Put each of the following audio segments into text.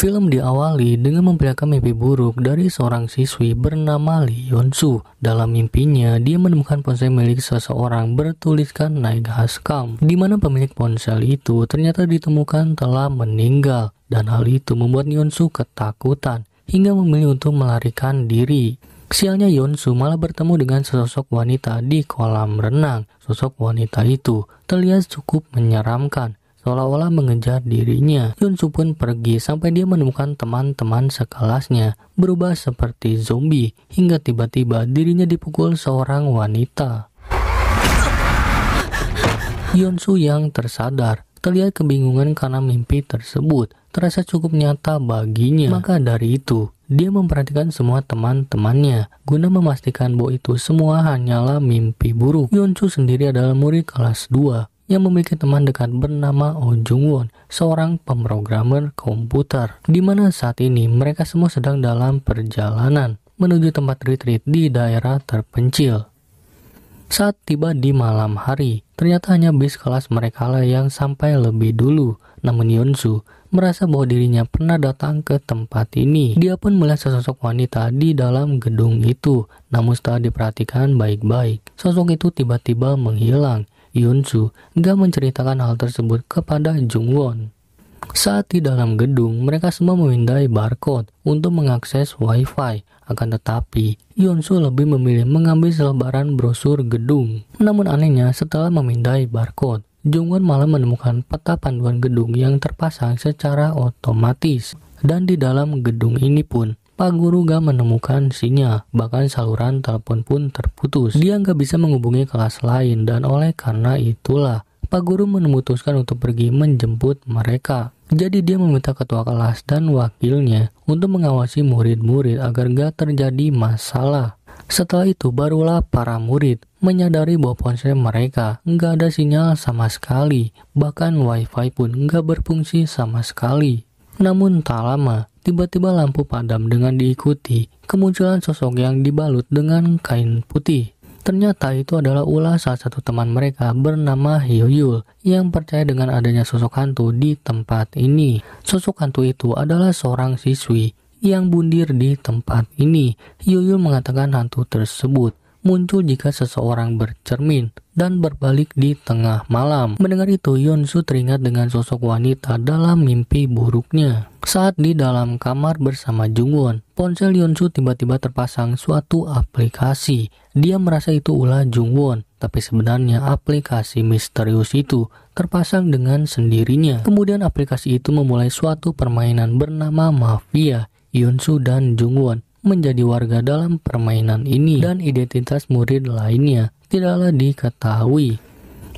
Film diawali dengan memperlihatkan mimpi buruk dari seorang siswi bernama Lee Yonsu. Dalam mimpinya, dia menemukan ponsel milik seseorang bertuliskan Naik Haskam, di mana pemilik ponsel itu ternyata ditemukan telah meninggal. Dan hal itu membuat Yonsu ketakutan hingga memilih untuk melarikan diri. Sialnya Yonsu malah bertemu dengan sosok wanita di kolam renang. Sosok wanita itu terlihat cukup menyeramkan seolah-olah mengejar dirinya. Yunsu pun pergi sampai dia menemukan teman-teman sekelasnya berubah seperti zombie hingga tiba-tiba dirinya dipukul seorang wanita. Yunsu yang tersadar terlihat kebingungan karena mimpi tersebut terasa cukup nyata baginya. Maka dari itu, dia memperhatikan semua teman-temannya guna memastikan bahwa itu semua hanyalah mimpi buruk. Yonsu sendiri adalah murid kelas 2 yang memiliki teman dekat bernama Oh Jung Won, seorang pemrogramer komputer, di mana saat ini mereka semua sedang dalam perjalanan menuju tempat retreat di daerah terpencil. Saat tiba di malam hari, ternyata hanya bis kelas mereka lah yang sampai lebih dulu. Namun Yonsu merasa bahwa dirinya pernah datang ke tempat ini. Dia pun melihat sosok wanita di dalam gedung itu. Namun setelah diperhatikan baik-baik, sosok itu tiba-tiba menghilang Yunsu gak menceritakan hal tersebut kepada Jungwon. Saat di dalam gedung, mereka semua memindai barcode untuk mengakses wifi. Akan tetapi, Yunsu lebih memilih mengambil selebaran brosur gedung. Namun anehnya, setelah memindai barcode, Jungwon malah menemukan peta panduan gedung yang terpasang secara otomatis. Dan di dalam gedung ini pun, Pak guru gak menemukan sinyal, bahkan saluran telepon pun terputus. Dia gak bisa menghubungi kelas lain dan oleh karena itulah Pak guru memutuskan untuk pergi menjemput mereka. Jadi dia meminta ketua kelas dan wakilnya untuk mengawasi murid-murid agar gak terjadi masalah. Setelah itu barulah para murid menyadari bahwa ponsel mereka nggak ada sinyal sama sekali, bahkan wifi pun nggak berfungsi sama sekali. Namun tak lama, Tiba-tiba lampu padam dengan diikuti kemunculan sosok yang dibalut dengan kain putih. Ternyata itu adalah ulah salah satu teman mereka bernama Hyoyul yang percaya dengan adanya sosok hantu di tempat ini. Sosok hantu itu adalah seorang siswi yang bundir di tempat ini. Hyoyul mengatakan hantu tersebut muncul jika seseorang bercermin dan berbalik di tengah malam. Mendengar itu, Yonsu teringat dengan sosok wanita dalam mimpi buruknya. Saat di dalam kamar bersama Jungwon, ponsel Yonsu tiba-tiba terpasang suatu aplikasi. Dia merasa itu ulah Jungwon, tapi sebenarnya aplikasi misterius itu terpasang dengan sendirinya. Kemudian aplikasi itu memulai suatu permainan bernama Mafia. Yunsu dan Jungwon menjadi warga dalam permainan ini dan identitas murid lainnya tidaklah diketahui.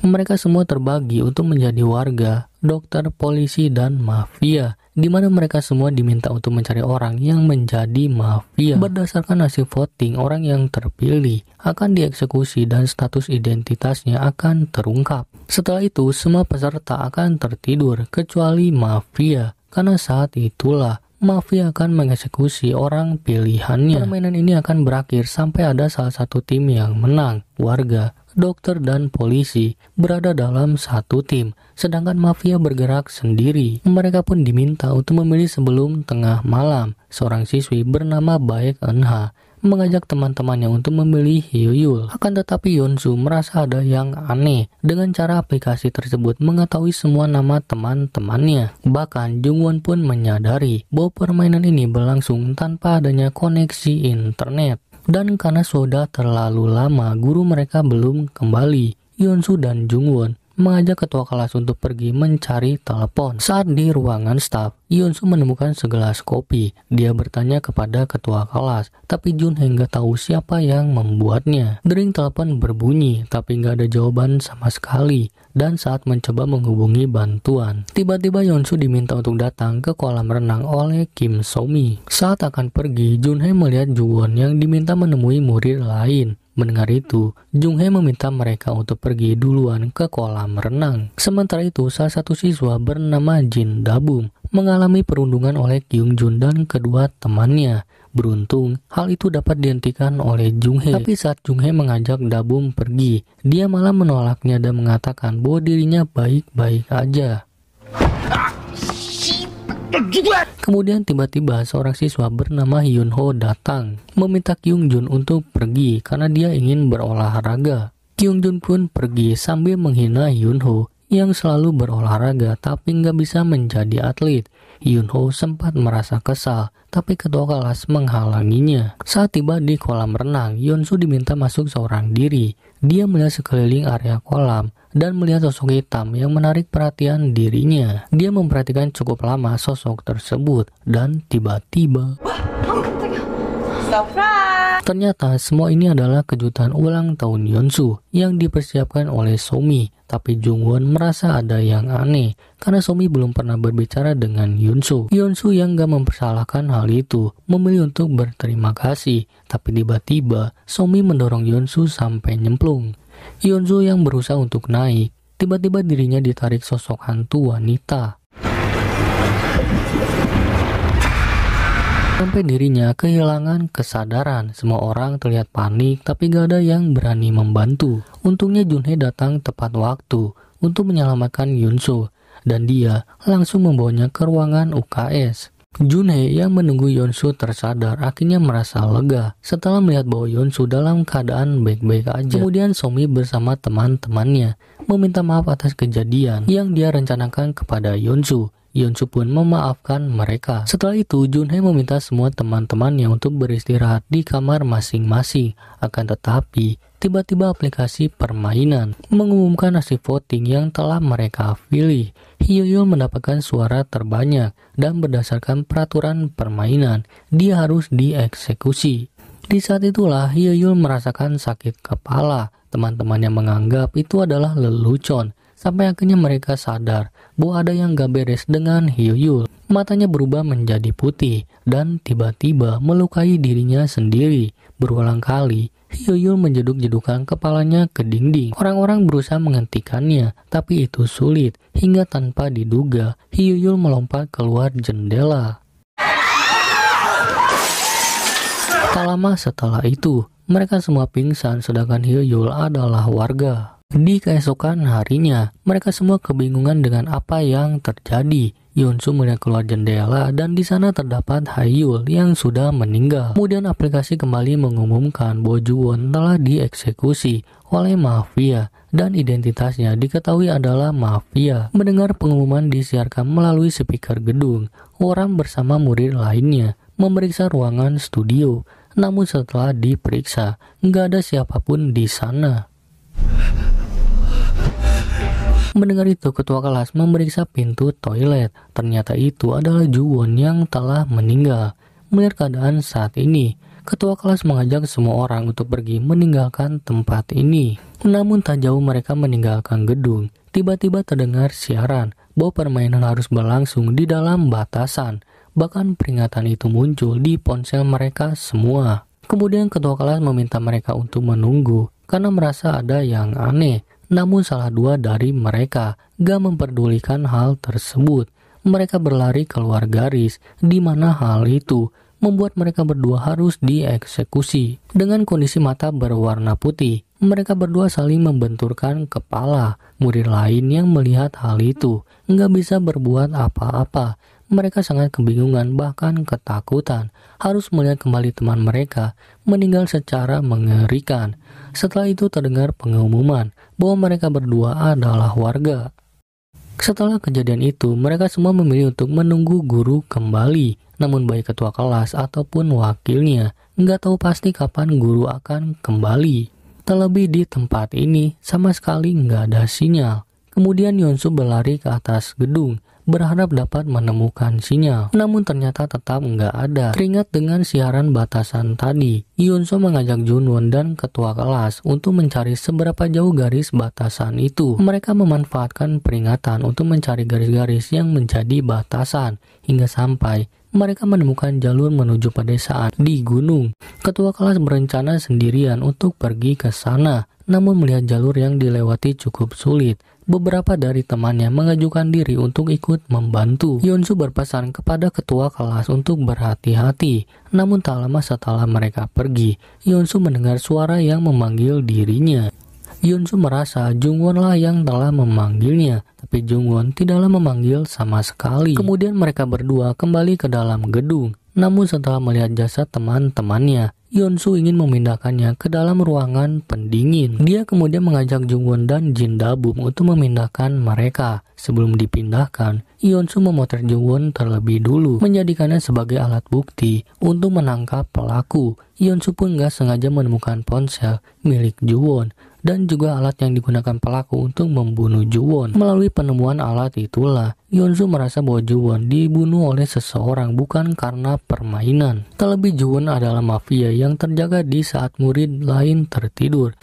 Mereka semua terbagi untuk menjadi warga, dokter, polisi, dan mafia di mana mereka semua diminta untuk mencari orang yang menjadi mafia. Berdasarkan hasil voting, orang yang terpilih akan dieksekusi dan status identitasnya akan terungkap. Setelah itu, semua peserta akan tertidur kecuali mafia karena saat itulah mafia akan mengeksekusi orang pilihannya. Permainan ini akan berakhir sampai ada salah satu tim yang menang, warga, dokter, dan polisi berada dalam satu tim, sedangkan mafia bergerak sendiri. Mereka pun diminta untuk memilih sebelum tengah malam. Seorang siswi bernama Baek Enha mengajak teman-temannya untuk memilih Hyoyul. Akan tetapi Yunsu merasa ada yang aneh dengan cara aplikasi tersebut mengetahui semua nama teman-temannya. Bahkan Jungwon pun menyadari bahwa permainan ini berlangsung tanpa adanya koneksi internet. Dan karena sudah terlalu lama, guru mereka belum kembali. Yunsu dan Jungwon mengajak ketua kelas untuk pergi mencari telepon. Saat di ruangan staf, Yunsu menemukan segelas kopi. Dia bertanya kepada ketua kelas, tapi Jun hingga tahu siapa yang membuatnya. Dering telepon berbunyi, tapi nggak ada jawaban sama sekali. Dan saat mencoba menghubungi bantuan, tiba-tiba Yunsu diminta untuk datang ke kolam renang oleh Kim Somi. Saat akan pergi, Junhei melihat Juwon yang diminta menemui murid lain. Mendengar itu, Jung Hae meminta mereka untuk pergi duluan ke kolam renang. Sementara itu, salah satu siswa bernama Jin Dabum mengalami perundungan oleh Kyung Jun dan kedua temannya. Beruntung, hal itu dapat dihentikan oleh Jung Hae. Tapi saat Jung Hae mengajak Dabum pergi, dia malah menolaknya dan mengatakan bahwa dirinya baik-baik aja. Kemudian tiba-tiba seorang siswa bernama Hyun Ho datang meminta Kyung Jun untuk pergi karena dia ingin berolahraga. Kyung Jun pun pergi sambil menghina Hyun Ho yang selalu berolahraga tapi nggak bisa menjadi atlet. Hyun Ho sempat merasa kesal, tapi ketua kelas menghalanginya. Saat tiba di kolam renang, Yun Su diminta masuk seorang diri. Dia melihat sekeliling area kolam, dan melihat sosok hitam yang menarik perhatian dirinya. Dia memperhatikan cukup lama sosok tersebut dan tiba-tiba... Ternyata semua ini adalah kejutan ulang tahun Yonsu yang dipersiapkan oleh Somi. Tapi Jungwon merasa ada yang aneh karena Somi belum pernah berbicara dengan Yunsu. Yunsu yang gak mempersalahkan hal itu memilih untuk berterima kasih. Tapi tiba-tiba Somi mendorong Yunsu sampai nyemplung. Yonzo yang berusaha untuk naik, tiba-tiba dirinya ditarik sosok hantu wanita. Sampai dirinya kehilangan kesadaran, semua orang terlihat panik tapi gak ada yang berani membantu. Untungnya Junhe datang tepat waktu untuk menyelamatkan Yunso dan dia langsung membawanya ke ruangan UKS. Junhei yang menunggu Yonsu tersadar akhirnya merasa lega setelah melihat bahwa Yonsu dalam keadaan baik-baik aja. Kemudian Somi bersama teman-temannya meminta maaf atas kejadian yang dia rencanakan kepada Yonsu. Yonsu pun memaafkan mereka. Setelah itu, Junhei meminta semua teman-temannya untuk beristirahat di kamar masing-masing. Akan tetapi, tiba-tiba aplikasi permainan mengumumkan hasil voting yang telah mereka pilih. Hyoyul mendapatkan suara terbanyak dan berdasarkan peraturan permainan, dia harus dieksekusi. Di saat itulah Hyoyul merasakan sakit kepala. Teman-temannya menganggap itu adalah lelucon. Sampai akhirnya mereka sadar bahwa ada yang gak beres dengan Hyoyul. Matanya berubah menjadi putih dan tiba-tiba melukai dirinya sendiri. Berulang kali, Hyoyul menjeduk-jedukan kepalanya ke dinding. Orang-orang berusaha menghentikannya, tapi itu sulit hingga tanpa diduga Hyuyul melompat keluar jendela. Tak lama setelah itu, mereka semua pingsan sedangkan Hyuyul adalah warga. Di keesokan harinya, mereka semua kebingungan dengan apa yang terjadi. Yunsu melihat keluar jendela dan di sana terdapat Hayul yang sudah meninggal. Kemudian aplikasi kembali mengumumkan bahwa Juwon telah dieksekusi oleh mafia dan identitasnya diketahui adalah mafia. Mendengar pengumuman disiarkan melalui speaker gedung, orang bersama murid lainnya memeriksa ruangan studio. Namun setelah diperiksa, nggak ada siapapun di sana. Mendengar itu, ketua kelas memeriksa pintu toilet. Ternyata itu adalah Juwon yang telah meninggal. Melihat keadaan saat ini, ketua kelas mengajak semua orang untuk pergi meninggalkan tempat ini. Namun tak jauh mereka meninggalkan gedung, tiba-tiba terdengar siaran bahwa permainan harus berlangsung di dalam batasan. Bahkan peringatan itu muncul di ponsel mereka semua. Kemudian ketua kelas meminta mereka untuk menunggu karena merasa ada yang aneh. Namun salah dua dari mereka gak memperdulikan hal tersebut. Mereka berlari keluar garis, di mana hal itu membuat mereka berdua harus dieksekusi. Dengan kondisi mata berwarna putih, mereka berdua saling membenturkan kepala. Murid lain yang melihat hal itu nggak bisa berbuat apa-apa. Mereka sangat kebingungan bahkan ketakutan harus melihat kembali teman mereka meninggal secara mengerikan. Setelah itu terdengar pengumuman bahwa mereka berdua adalah warga. Setelah kejadian itu, mereka semua memilih untuk menunggu guru kembali. Namun baik ketua kelas ataupun wakilnya nggak tahu pasti kapan guru akan kembali. Terlebih di tempat ini sama sekali nggak ada sinyal. Kemudian Yonsu berlari ke atas gedung berharap dapat menemukan sinyal. Namun ternyata tetap nggak ada. Teringat dengan siaran batasan tadi, Yunso mengajak Junwon dan ketua kelas untuk mencari seberapa jauh garis batasan itu. Mereka memanfaatkan peringatan untuk mencari garis-garis yang menjadi batasan hingga sampai mereka menemukan jalur menuju pedesaan di gunung. Ketua kelas berencana sendirian untuk pergi ke sana, namun melihat jalur yang dilewati cukup sulit beberapa dari temannya mengajukan diri untuk ikut membantu. Yunsu berpesan kepada ketua kelas untuk berhati-hati, namun tak lama setelah mereka pergi, Yunsu mendengar suara yang memanggil dirinya. Yunsu merasa Jungwonlah yang telah memanggilnya, tapi Jungwon tidaklah memanggil sama sekali. Kemudian mereka berdua kembali ke dalam gedung. Namun setelah melihat jasad teman-temannya, Yonsu ingin memindahkannya ke dalam ruangan pendingin. Dia kemudian mengajak Jungwon dan Jin Dabum untuk memindahkan mereka. Sebelum dipindahkan, Yonsu memotret Jungwon terlebih dulu, menjadikannya sebagai alat bukti untuk menangkap pelaku. Yonsu pun gak sengaja menemukan ponsel milik Jungwon dan juga alat yang digunakan pelaku untuk membunuh Juwon. Melalui penemuan alat itulah, Yonzu merasa bahwa Juwon dibunuh oleh seseorang bukan karena permainan. Terlebih Juwon adalah mafia yang terjaga di saat murid lain tertidur.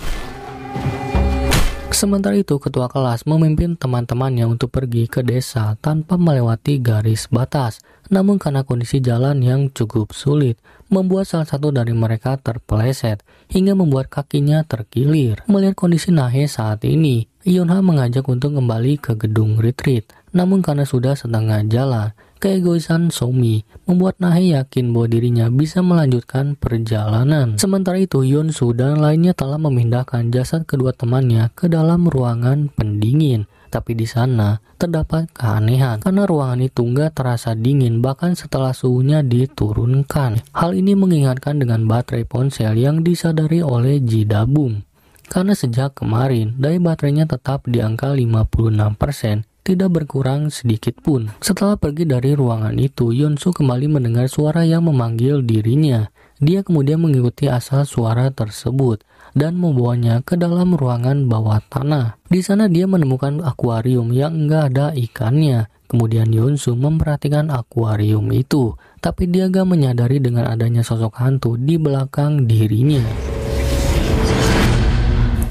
Sementara itu, ketua kelas memimpin teman-temannya untuk pergi ke desa tanpa melewati garis batas. Namun karena kondisi jalan yang cukup sulit, membuat salah satu dari mereka terpeleset hingga membuat kakinya terkilir. Melihat kondisi Nahe saat ini, Yonha mengajak untuk kembali ke gedung retreat. Namun karena sudah setengah jalan, keegoisan Somi membuat Nahe yakin bahwa dirinya bisa melanjutkan perjalanan. Sementara itu, Yonsu dan lainnya telah memindahkan jasad kedua temannya ke dalam ruangan pendingin. Tapi di sana terdapat keanehan karena ruangan itu nggak terasa dingin bahkan setelah suhunya diturunkan. Hal ini mengingatkan dengan baterai ponsel yang disadari oleh Jidabum karena sejak kemarin daya baterainya tetap di angka 56% tidak berkurang sedikit pun. Setelah pergi dari ruangan itu, Yonsu kembali mendengar suara yang memanggil dirinya. Dia kemudian mengikuti asal suara tersebut dan membawanya ke dalam ruangan bawah tanah. Di sana dia menemukan akuarium yang enggak ada ikannya. Kemudian Yunsu memperhatikan akuarium itu, tapi dia gak menyadari dengan adanya sosok hantu di belakang dirinya.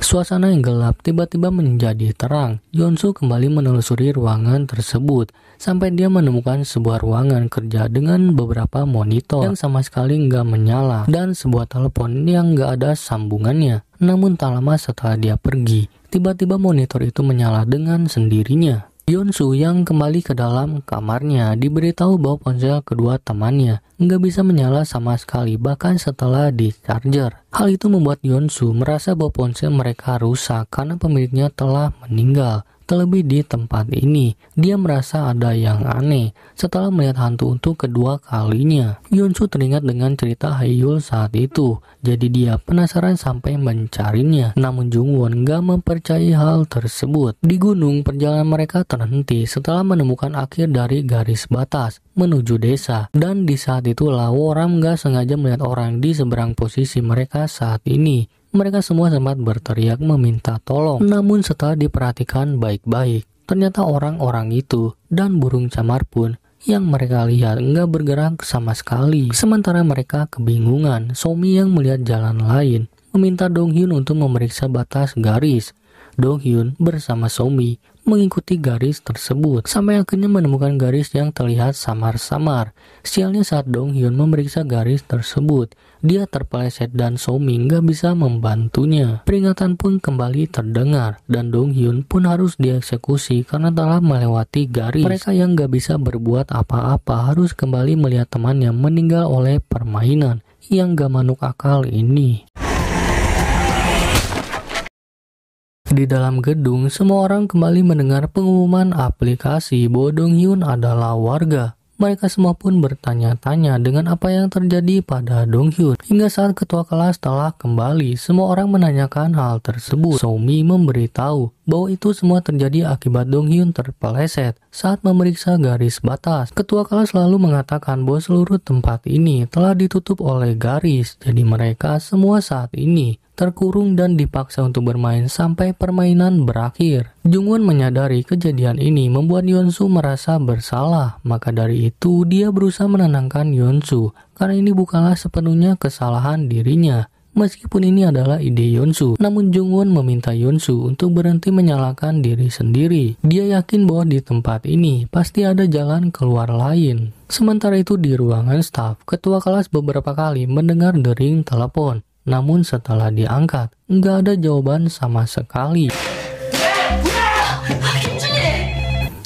Suasana yang gelap tiba-tiba menjadi terang. Yonsu kembali menelusuri ruangan tersebut sampai dia menemukan sebuah ruangan kerja dengan beberapa monitor yang sama sekali nggak menyala dan sebuah telepon yang nggak ada sambungannya. Namun tak lama setelah dia pergi, tiba-tiba monitor itu menyala dengan sendirinya. Yon-su yang kembali ke dalam kamarnya diberitahu bahwa ponsel kedua temannya nggak bisa menyala sama sekali bahkan setelah di charger. Hal itu membuat Yon-su merasa bahwa ponsel mereka rusak karena pemiliknya telah meninggal. Terlebih di tempat ini, dia merasa ada yang aneh setelah melihat hantu untuk kedua kalinya. Yunsu teringat dengan cerita Hyul saat itu, jadi dia penasaran sampai mencarinya. Namun Jungwon gak mempercayai hal tersebut. Di gunung, perjalanan mereka terhenti setelah menemukan akhir dari garis batas menuju desa. Dan di saat itulah Woram gak sengaja melihat orang di seberang posisi mereka saat ini mereka semua sempat berteriak meminta tolong, namun setelah diperhatikan baik-baik, ternyata orang-orang itu dan burung camar pun yang mereka lihat nggak bergerak sama sekali. Sementara mereka kebingungan, Somi yang melihat jalan lain meminta Dong Hyun untuk memeriksa batas garis. Dong Hyun bersama Somi mengikuti garis tersebut sampai akhirnya menemukan garis yang terlihat samar-samar. Sialnya saat Dong Hyun memeriksa garis tersebut, dia terpeleset dan So Ming gak bisa membantunya. Peringatan pun kembali terdengar dan Dong Hyun pun harus dieksekusi karena telah melewati garis. Mereka yang gak bisa berbuat apa-apa harus kembali melihat temannya meninggal oleh permainan yang gak manuk akal ini. Di dalam gedung, semua orang kembali mendengar pengumuman aplikasi Bodong Hyun adalah warga. Mereka semua pun bertanya-tanya dengan apa yang terjadi pada Dong Hyun. Hingga saat ketua kelas telah kembali, semua orang menanyakan hal tersebut. Somi memberitahu bahwa itu semua terjadi akibat Dong Hyun terpeleset saat memeriksa garis batas. Ketua kelas selalu mengatakan bahwa seluruh tempat ini telah ditutup oleh garis, jadi mereka semua saat ini terkurung dan dipaksa untuk bermain sampai permainan berakhir. Jungwon menyadari kejadian ini membuat Yonsu merasa bersalah, maka dari itu dia berusaha menenangkan Yonsu karena ini bukanlah sepenuhnya kesalahan dirinya. Meskipun ini adalah ide Yonsu, namun Jungwon meminta Yonsu untuk berhenti menyalahkan diri sendiri. Dia yakin bahwa di tempat ini pasti ada jalan keluar lain. Sementara itu di ruangan staf, ketua kelas beberapa kali mendengar dering telepon. Namun setelah diangkat, nggak ada jawaban sama sekali.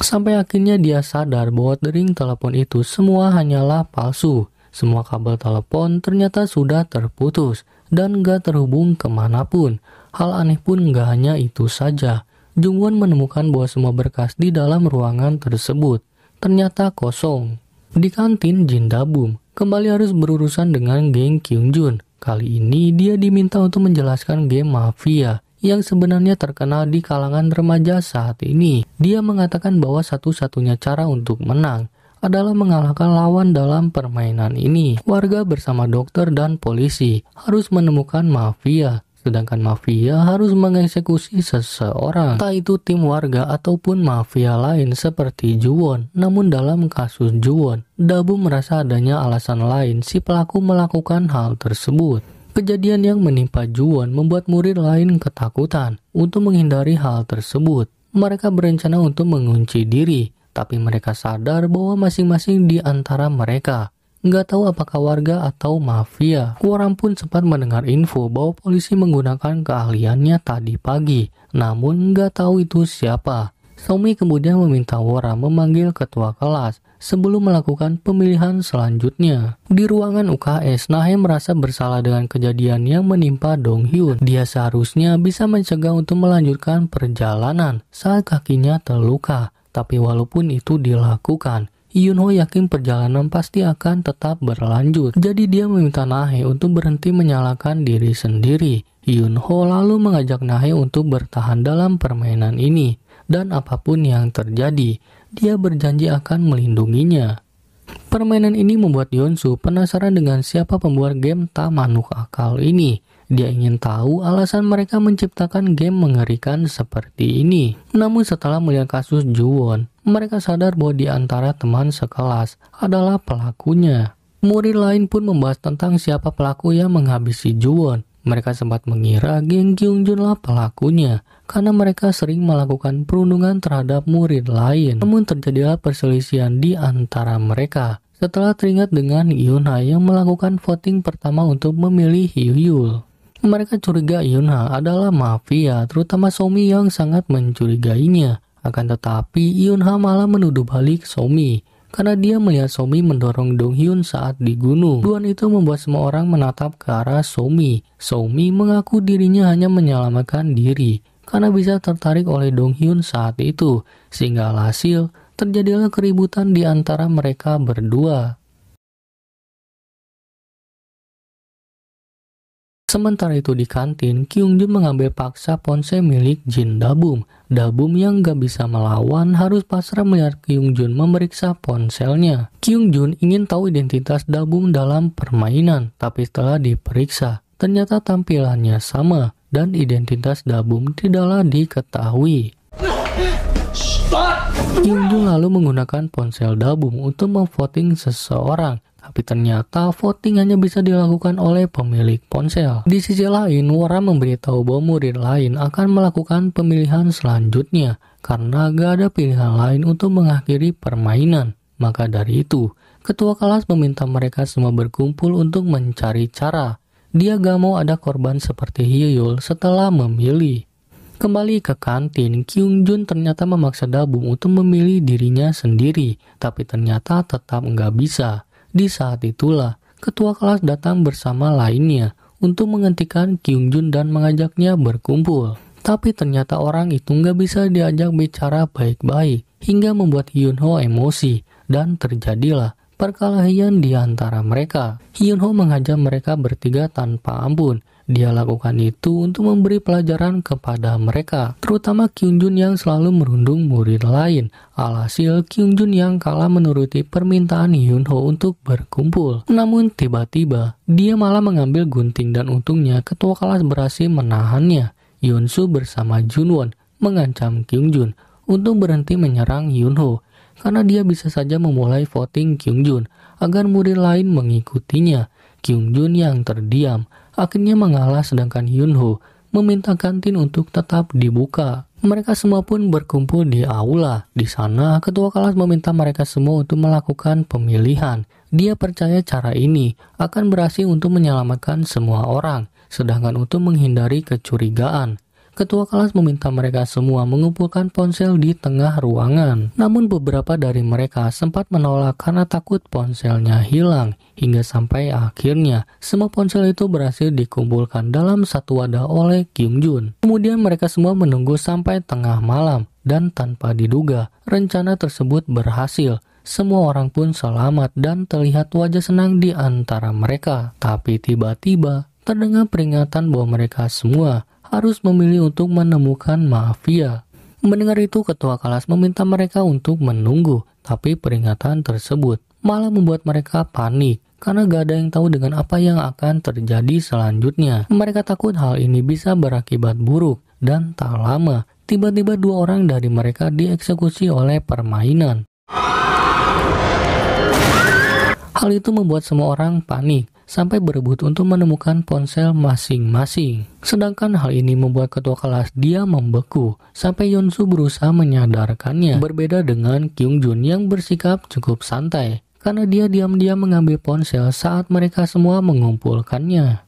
Sampai akhirnya dia sadar bahwa dering telepon itu semua hanyalah palsu. Semua kabel telepon ternyata sudah terputus dan gak terhubung kemanapun. Hal aneh pun gak hanya itu saja. Jungwon menemukan bahwa semua berkas di dalam ruangan tersebut ternyata kosong. Di kantin Jin Dabum kembali harus berurusan dengan geng Kyungjun. Kali ini dia diminta untuk menjelaskan game mafia yang sebenarnya terkenal di kalangan remaja saat ini. Dia mengatakan bahwa satu-satunya cara untuk menang adalah mengalahkan lawan dalam permainan ini. Warga bersama dokter dan polisi harus menemukan mafia sedangkan mafia harus mengeksekusi seseorang, entah itu tim warga ataupun mafia lain seperti Juwon. Namun dalam kasus Juwon, Dabu merasa adanya alasan lain si pelaku melakukan hal tersebut. Kejadian yang menimpa Juwon membuat murid lain ketakutan untuk menghindari hal tersebut. Mereka berencana untuk mengunci diri tapi mereka sadar bahwa masing-masing di antara mereka Nggak tahu apakah warga atau mafia. Kuaram pun sempat mendengar info bahwa polisi menggunakan keahliannya tadi pagi, namun nggak tahu itu siapa. Somi kemudian meminta Wara memanggil ketua kelas sebelum melakukan pemilihan selanjutnya. Di ruangan UKS, Nahe merasa bersalah dengan kejadian yang menimpa Dong Hyun. Dia seharusnya bisa mencegah untuk melanjutkan perjalanan saat kakinya terluka. Tapi walaupun itu dilakukan, Yunho yakin perjalanan pasti akan tetap berlanjut. Jadi dia meminta Nahe untuk berhenti menyalahkan diri sendiri. Yunho lalu mengajak Nahe untuk bertahan dalam permainan ini. Dan apapun yang terjadi, dia berjanji akan melindunginya. Permainan ini membuat Yunsu penasaran dengan siapa pembuat game tak manuk akal ini. Dia ingin tahu alasan mereka menciptakan game mengerikan seperti ini. Namun setelah melihat kasus Juwon, mereka sadar bahwa di antara teman sekelas adalah pelakunya. Murid lain pun membahas tentang siapa pelaku yang menghabisi Juwon. Mereka sempat mengira Geng Kyungjun lah pelakunya karena mereka sering melakukan perundungan terhadap murid lain. Namun terjadilah perselisihan di antara mereka setelah teringat dengan Yuna yang melakukan voting pertama untuk memilih Yuyul, mereka curiga Yuna adalah mafia, terutama Somi yang sangat mencurigainya. Akan tetapi, Yunha malah menuduh balik Somi karena dia melihat Somi mendorong Dong Hyun saat di gunung. Duan itu membuat semua orang menatap ke arah Somi. Somi mengaku dirinya hanya menyelamatkan diri karena bisa tertarik oleh Dong Hyun saat itu, sehingga alhasil terjadilah keributan di antara mereka berdua. Sementara itu di kantin, Kyung Jun mengambil paksa ponsel milik Jin Dabum. Dabum yang gak bisa melawan harus pasrah melihat Kyung Jun memeriksa ponselnya. Kyung Jun ingin tahu identitas Dabum dalam permainan, tapi setelah diperiksa, ternyata tampilannya sama dan identitas Dabum tidaklah diketahui. Kyung Jun lalu menggunakan ponsel Dabum untuk memvoting seseorang tapi ternyata voting hanya bisa dilakukan oleh pemilik ponsel. Di sisi lain, Wara memberitahu bahwa murid lain akan melakukan pemilihan selanjutnya karena gak ada pilihan lain untuk mengakhiri permainan. Maka dari itu, ketua kelas meminta mereka semua berkumpul untuk mencari cara. Dia gak mau ada korban seperti Hyul setelah memilih. Kembali ke kantin, Kyung Jun ternyata memaksa Dabung untuk memilih dirinya sendiri, tapi ternyata tetap nggak bisa. Di saat itulah, ketua kelas datang bersama lainnya untuk menghentikan Kyung Jun dan mengajaknya berkumpul. Tapi ternyata orang itu nggak bisa diajak bicara baik-baik hingga membuat Hyun Ho emosi dan terjadilah perkelahian di antara mereka. Hyun Ho mengajak mereka bertiga tanpa ampun dia lakukan itu untuk memberi pelajaran kepada mereka, terutama Kyungjun yang selalu merundung murid lain. Alhasil, Kyungjun yang kalah menuruti permintaan Yunho untuk berkumpul. Namun tiba-tiba, dia malah mengambil gunting dan untungnya ketua kelas berhasil menahannya. Yunsu bersama Junwon mengancam Kyungjun untuk berhenti menyerang Yunho karena dia bisa saja memulai voting Kyungjun agar murid lain mengikutinya. Kyungjun yang terdiam akhirnya mengalah sedangkan Yunho meminta kantin untuk tetap dibuka. Mereka semua pun berkumpul di aula. Di sana, ketua kelas meminta mereka semua untuk melakukan pemilihan. Dia percaya cara ini akan berhasil untuk menyelamatkan semua orang, sedangkan untuk menghindari kecurigaan. Ketua kelas meminta mereka semua mengumpulkan ponsel di tengah ruangan. Namun beberapa dari mereka sempat menolak karena takut ponselnya hilang. Hingga sampai akhirnya, semua ponsel itu berhasil dikumpulkan dalam satu wadah oleh Kim Jun. Kemudian mereka semua menunggu sampai tengah malam. Dan tanpa diduga, rencana tersebut berhasil semua orang pun selamat dan terlihat wajah senang di antara mereka. Tapi tiba-tiba terdengar peringatan bahwa mereka semua harus memilih untuk menemukan mafia. Mendengar itu, ketua kelas meminta mereka untuk menunggu, tapi peringatan tersebut malah membuat mereka panik karena gak ada yang tahu dengan apa yang akan terjadi selanjutnya. Mereka takut hal ini bisa berakibat buruk dan tak lama tiba-tiba dua orang dari mereka dieksekusi oleh permainan. Hal itu membuat semua orang panik sampai berebut untuk menemukan ponsel masing-masing. Sedangkan hal ini membuat ketua kelas dia membeku sampai Yunsu berusaha menyadarkannya. Berbeda dengan Kyung Jun yang bersikap cukup santai karena dia diam-diam mengambil ponsel saat mereka semua mengumpulkannya.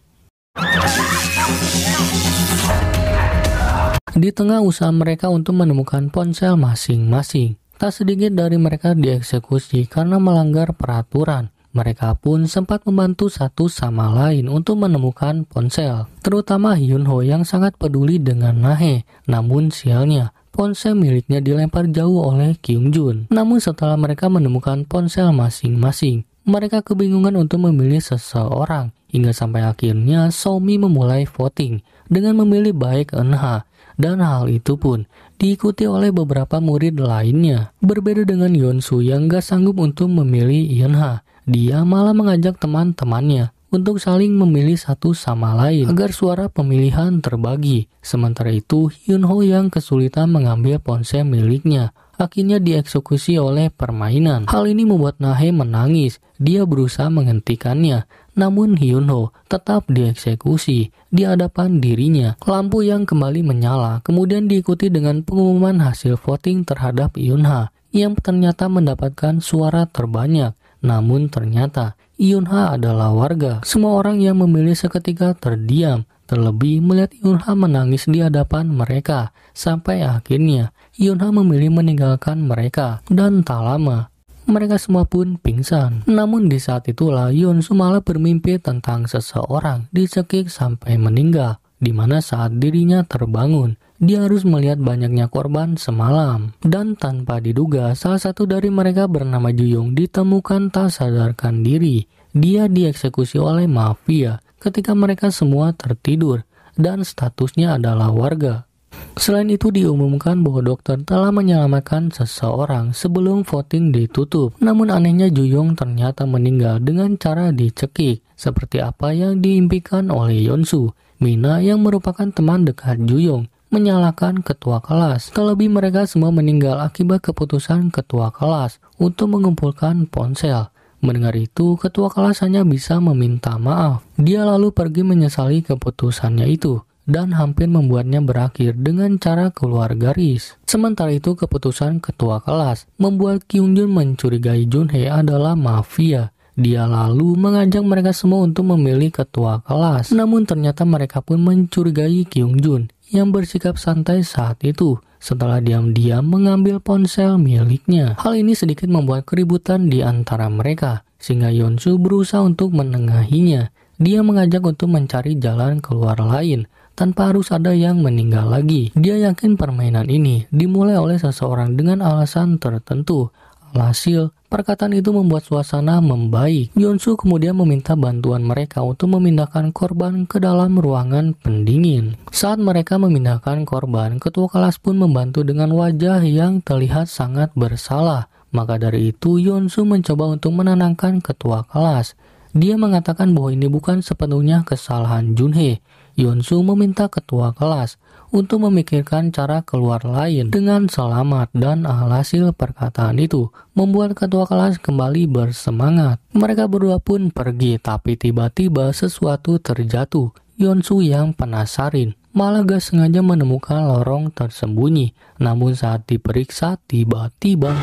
Di tengah usaha mereka untuk menemukan ponsel masing-masing, tak sedikit dari mereka dieksekusi karena melanggar peraturan mereka pun sempat membantu satu sama lain untuk menemukan ponsel, terutama Ho yang sangat peduli dengan Nahe. Namun sialnya, ponsel miliknya dilempar jauh oleh Kyung Jun. Namun setelah mereka menemukan ponsel masing-masing, mereka kebingungan untuk memilih seseorang. Hingga sampai akhirnya Somi memulai voting dengan memilih baik Enha Dan hal itu pun diikuti oleh beberapa murid lainnya. Berbeda dengan Su yang gak sanggup untuk memilih Ha. Dia malah mengajak teman-temannya untuk saling memilih satu sama lain agar suara pemilihan terbagi. Sementara itu, Hyun Ho yang kesulitan mengambil ponsel miliknya akhirnya dieksekusi oleh permainan. Hal ini membuat Nahe menangis. Dia berusaha menghentikannya, namun Hyun Ho tetap dieksekusi di hadapan dirinya. Lampu yang kembali menyala, kemudian diikuti dengan pengumuman hasil voting terhadap Yun Ha yang ternyata mendapatkan suara terbanyak. Namun ternyata Yunha adalah warga. Semua orang yang memilih seketika terdiam, terlebih melihat Yunha menangis di hadapan mereka. Sampai akhirnya Yunha memilih meninggalkan mereka dan tak lama mereka semua pun pingsan. Namun di saat itulah Yun malah bermimpi tentang seseorang dicekik sampai meninggal, di mana saat dirinya terbangun dia harus melihat banyaknya korban semalam. Dan tanpa diduga, salah satu dari mereka bernama Juyong ditemukan tak sadarkan diri. Dia dieksekusi oleh mafia ketika mereka semua tertidur dan statusnya adalah warga. Selain itu diumumkan bahwa dokter telah menyelamatkan seseorang sebelum voting ditutup. Namun anehnya Juyong ternyata meninggal dengan cara dicekik, seperti apa yang diimpikan oleh Yonsu. Mina yang merupakan teman dekat Juyong menyalahkan ketua kelas. Terlebih mereka semua meninggal akibat keputusan ketua kelas untuk mengumpulkan ponsel. Mendengar itu, ketua kelas hanya bisa meminta maaf. Dia lalu pergi menyesali keputusannya itu dan hampir membuatnya berakhir dengan cara keluar garis. Sementara itu, keputusan ketua kelas membuat Kyungjun mencurigai Jun Junhei adalah mafia. Dia lalu mengajak mereka semua untuk memilih ketua kelas. Namun ternyata mereka pun mencurigai Kyungjun yang bersikap santai saat itu setelah diam-diam mengambil ponsel miliknya. Hal ini sedikit membuat keributan di antara mereka, sehingga Yonsu berusaha untuk menengahinya. Dia mengajak untuk mencari jalan keluar lain, tanpa harus ada yang meninggal lagi. Dia yakin permainan ini dimulai oleh seseorang dengan alasan tertentu, Alhasil, perkataan itu membuat suasana membaik. Yonsu kemudian meminta bantuan mereka untuk memindahkan korban ke dalam ruangan pendingin. Saat mereka memindahkan korban, ketua kelas pun membantu dengan wajah yang terlihat sangat bersalah. Maka dari itu, Yonsu mencoba untuk menenangkan ketua kelas. Dia mengatakan bahwa ini bukan sepenuhnya kesalahan Junhe. Yonsu meminta ketua kelas untuk memikirkan cara keluar lain dengan selamat dan alhasil perkataan itu membuat ketua kelas kembali bersemangat. Mereka berdua pun pergi tapi tiba-tiba sesuatu terjatuh. Yonsu yang penasarin malah gak sengaja menemukan lorong tersembunyi. Namun saat diperiksa, tiba-tiba...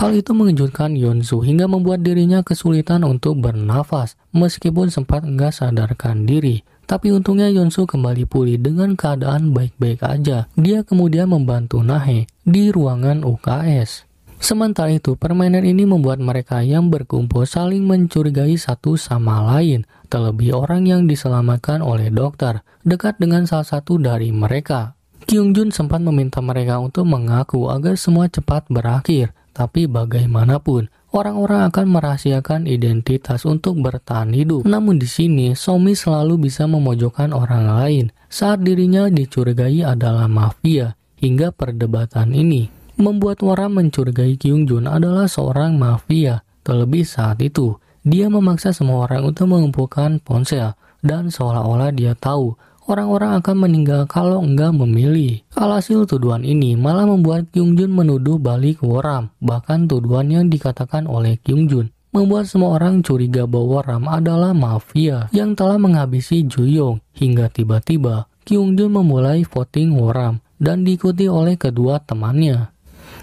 Hal itu mengejutkan Yonsu hingga membuat dirinya kesulitan untuk bernafas meskipun sempat enggak sadarkan diri. Tapi untungnya Yunsu kembali pulih dengan keadaan baik-baik aja. Dia kemudian membantu Nahe di ruangan UKS. Sementara itu, permainan ini membuat mereka yang berkumpul saling mencurigai satu sama lain, terlebih orang yang diselamatkan oleh dokter, dekat dengan salah satu dari mereka. Kyung Jun sempat meminta mereka untuk mengaku agar semua cepat berakhir, tapi bagaimanapun, Orang-orang akan merahasiakan identitas untuk bertahan hidup. Namun di sini, Somi selalu bisa memojokkan orang lain saat dirinya dicurigai adalah mafia hingga perdebatan ini. Membuat Wara mencurigai Kyung Jun adalah seorang mafia, terlebih saat itu. Dia memaksa semua orang untuk mengumpulkan ponsel dan seolah-olah dia tahu orang-orang akan meninggal kalau enggak memilih. Alhasil tuduhan ini malah membuat Kyung Jun menuduh balik Waram. bahkan tuduhan yang dikatakan oleh Kyung Jun membuat semua orang curiga bahwa Waram adalah mafia yang telah menghabisi Juyong hingga tiba-tiba Kyung Jun memulai voting Waram dan diikuti oleh kedua temannya.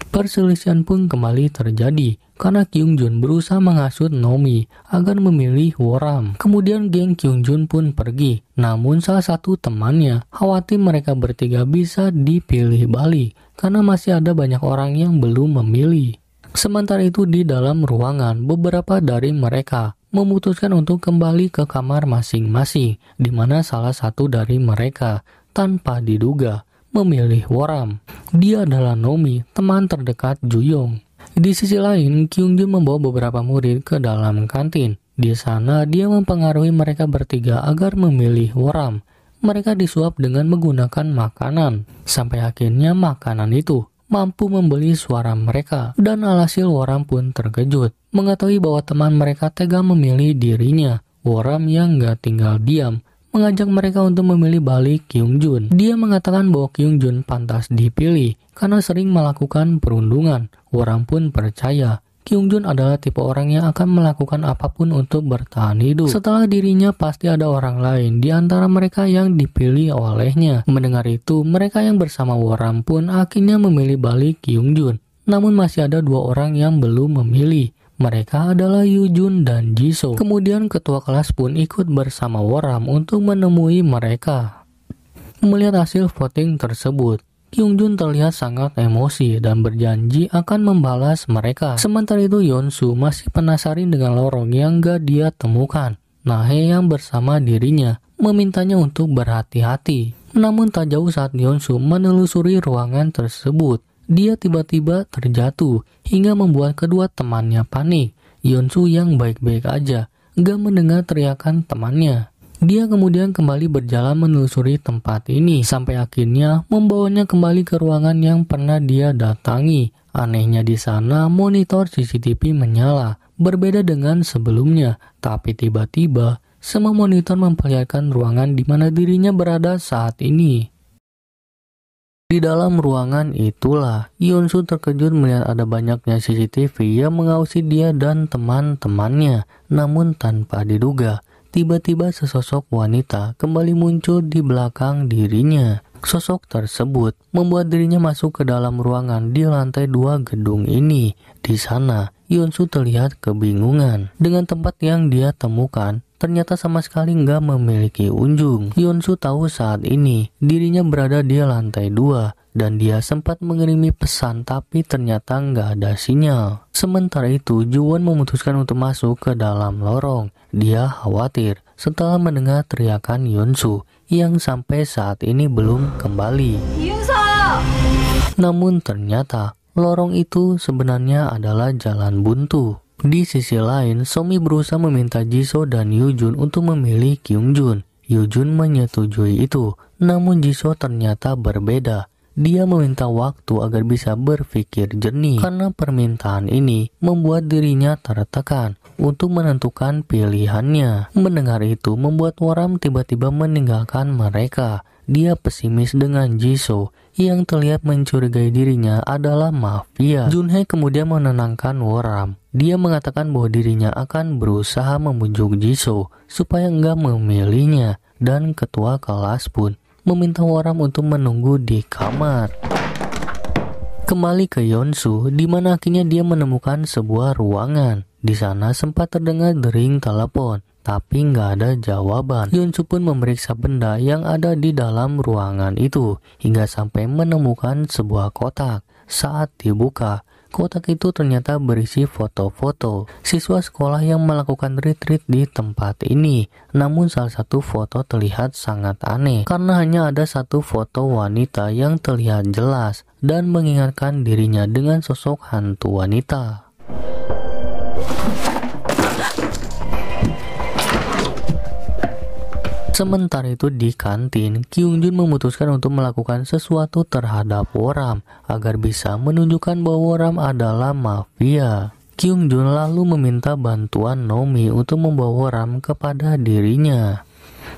Perselisihan pun kembali terjadi karena Kyung Jun berusaha menghasut Nomi agar memilih Woram. Kemudian geng Kyung Jun pun pergi, namun salah satu temannya khawatir mereka bertiga bisa dipilih Bali karena masih ada banyak orang yang belum memilih. Sementara itu di dalam ruangan, beberapa dari mereka memutuskan untuk kembali ke kamar masing-masing, di mana salah satu dari mereka tanpa diduga memilih Waram. Dia adalah Nomi, teman terdekat Juyong. Di sisi lain, Kyung Jun membawa beberapa murid ke dalam kantin. Di sana, dia mempengaruhi mereka bertiga agar memilih Waram. Mereka disuap dengan menggunakan makanan, sampai akhirnya makanan itu mampu membeli suara mereka. Dan alhasil Waram pun terkejut, mengetahui bahwa teman mereka tega memilih dirinya. Waram yang gak tinggal diam, mengajak mereka untuk memilih balik Kyung Jun. Dia mengatakan bahwa Kyung Jun pantas dipilih karena sering melakukan perundungan. Orang pun percaya Kyung Jun adalah tipe orang yang akan melakukan apapun untuk bertahan hidup. Setelah dirinya pasti ada orang lain di antara mereka yang dipilih olehnya. Mendengar itu, mereka yang bersama Woram pun akhirnya memilih balik Kyung Jun. Namun masih ada dua orang yang belum memilih. Mereka adalah Yujun dan Jisoo. Kemudian ketua kelas pun ikut bersama Woram untuk menemui mereka. Melihat hasil voting tersebut, Kyungjun terlihat sangat emosi dan berjanji akan membalas mereka. Sementara itu Yonsu masih penasaran dengan lorong yang gak dia temukan. Nahe yang bersama dirinya memintanya untuk berhati-hati. Namun tak jauh saat Yonsu menelusuri ruangan tersebut, dia tiba-tiba terjatuh hingga membuat kedua temannya panik. Yonsu yang baik-baik aja, gak mendengar teriakan temannya. Dia kemudian kembali berjalan menelusuri tempat ini sampai akhirnya membawanya kembali ke ruangan yang pernah dia datangi. Anehnya di sana monitor CCTV menyala, berbeda dengan sebelumnya, tapi tiba-tiba semua monitor memperlihatkan ruangan di mana dirinya berada saat ini. Di dalam ruangan itulah, Yunsu terkejut melihat ada banyaknya CCTV yang mengawasi dia dan teman-temannya. Namun tanpa diduga, tiba-tiba sesosok wanita kembali muncul di belakang dirinya. Sosok tersebut membuat dirinya masuk ke dalam ruangan di lantai dua gedung ini. Di sana, Yunsu terlihat kebingungan dengan tempat yang dia temukan ternyata sama sekali nggak memiliki unjung. Yunsu tahu saat ini dirinya berada di lantai dua dan dia sempat mengirimi pesan tapi ternyata nggak ada sinyal. Sementara itu, Juwon memutuskan untuk masuk ke dalam lorong. Dia khawatir setelah mendengar teriakan Yunsu yang sampai saat ini belum kembali. Yunsu! Namun ternyata lorong itu sebenarnya adalah jalan buntu. Di sisi lain, Somi berusaha meminta Jisoo dan Yujun untuk memilih Kyungjun. Yujun menyetujui itu, namun Jisoo ternyata berbeda. Dia meminta waktu agar bisa berpikir jernih karena permintaan ini membuat dirinya tertekan untuk menentukan pilihannya. Mendengar itu membuat Waram tiba-tiba meninggalkan mereka dia pesimis dengan Jisoo yang terlihat mencurigai dirinya adalah mafia. Junhae kemudian menenangkan Woram. Dia mengatakan bahwa dirinya akan berusaha membujuk Jisoo supaya enggak memilihnya dan ketua kelas pun meminta Woram untuk menunggu di kamar. Kembali ke Yonsu, di mana akhirnya dia menemukan sebuah ruangan. Di sana sempat terdengar dering telepon tapi nggak ada jawaban. Yunsu pun memeriksa benda yang ada di dalam ruangan itu hingga sampai menemukan sebuah kotak. Saat dibuka, Kotak itu ternyata berisi foto-foto siswa sekolah yang melakukan retreat di tempat ini. Namun salah satu foto terlihat sangat aneh karena hanya ada satu foto wanita yang terlihat jelas dan mengingatkan dirinya dengan sosok hantu wanita. Sementara itu di kantin, Kyung Jun memutuskan untuk melakukan sesuatu terhadap Woram agar bisa menunjukkan bahwa Woram adalah mafia. Kyung Jun lalu meminta bantuan Nomi untuk membawa Woram kepada dirinya.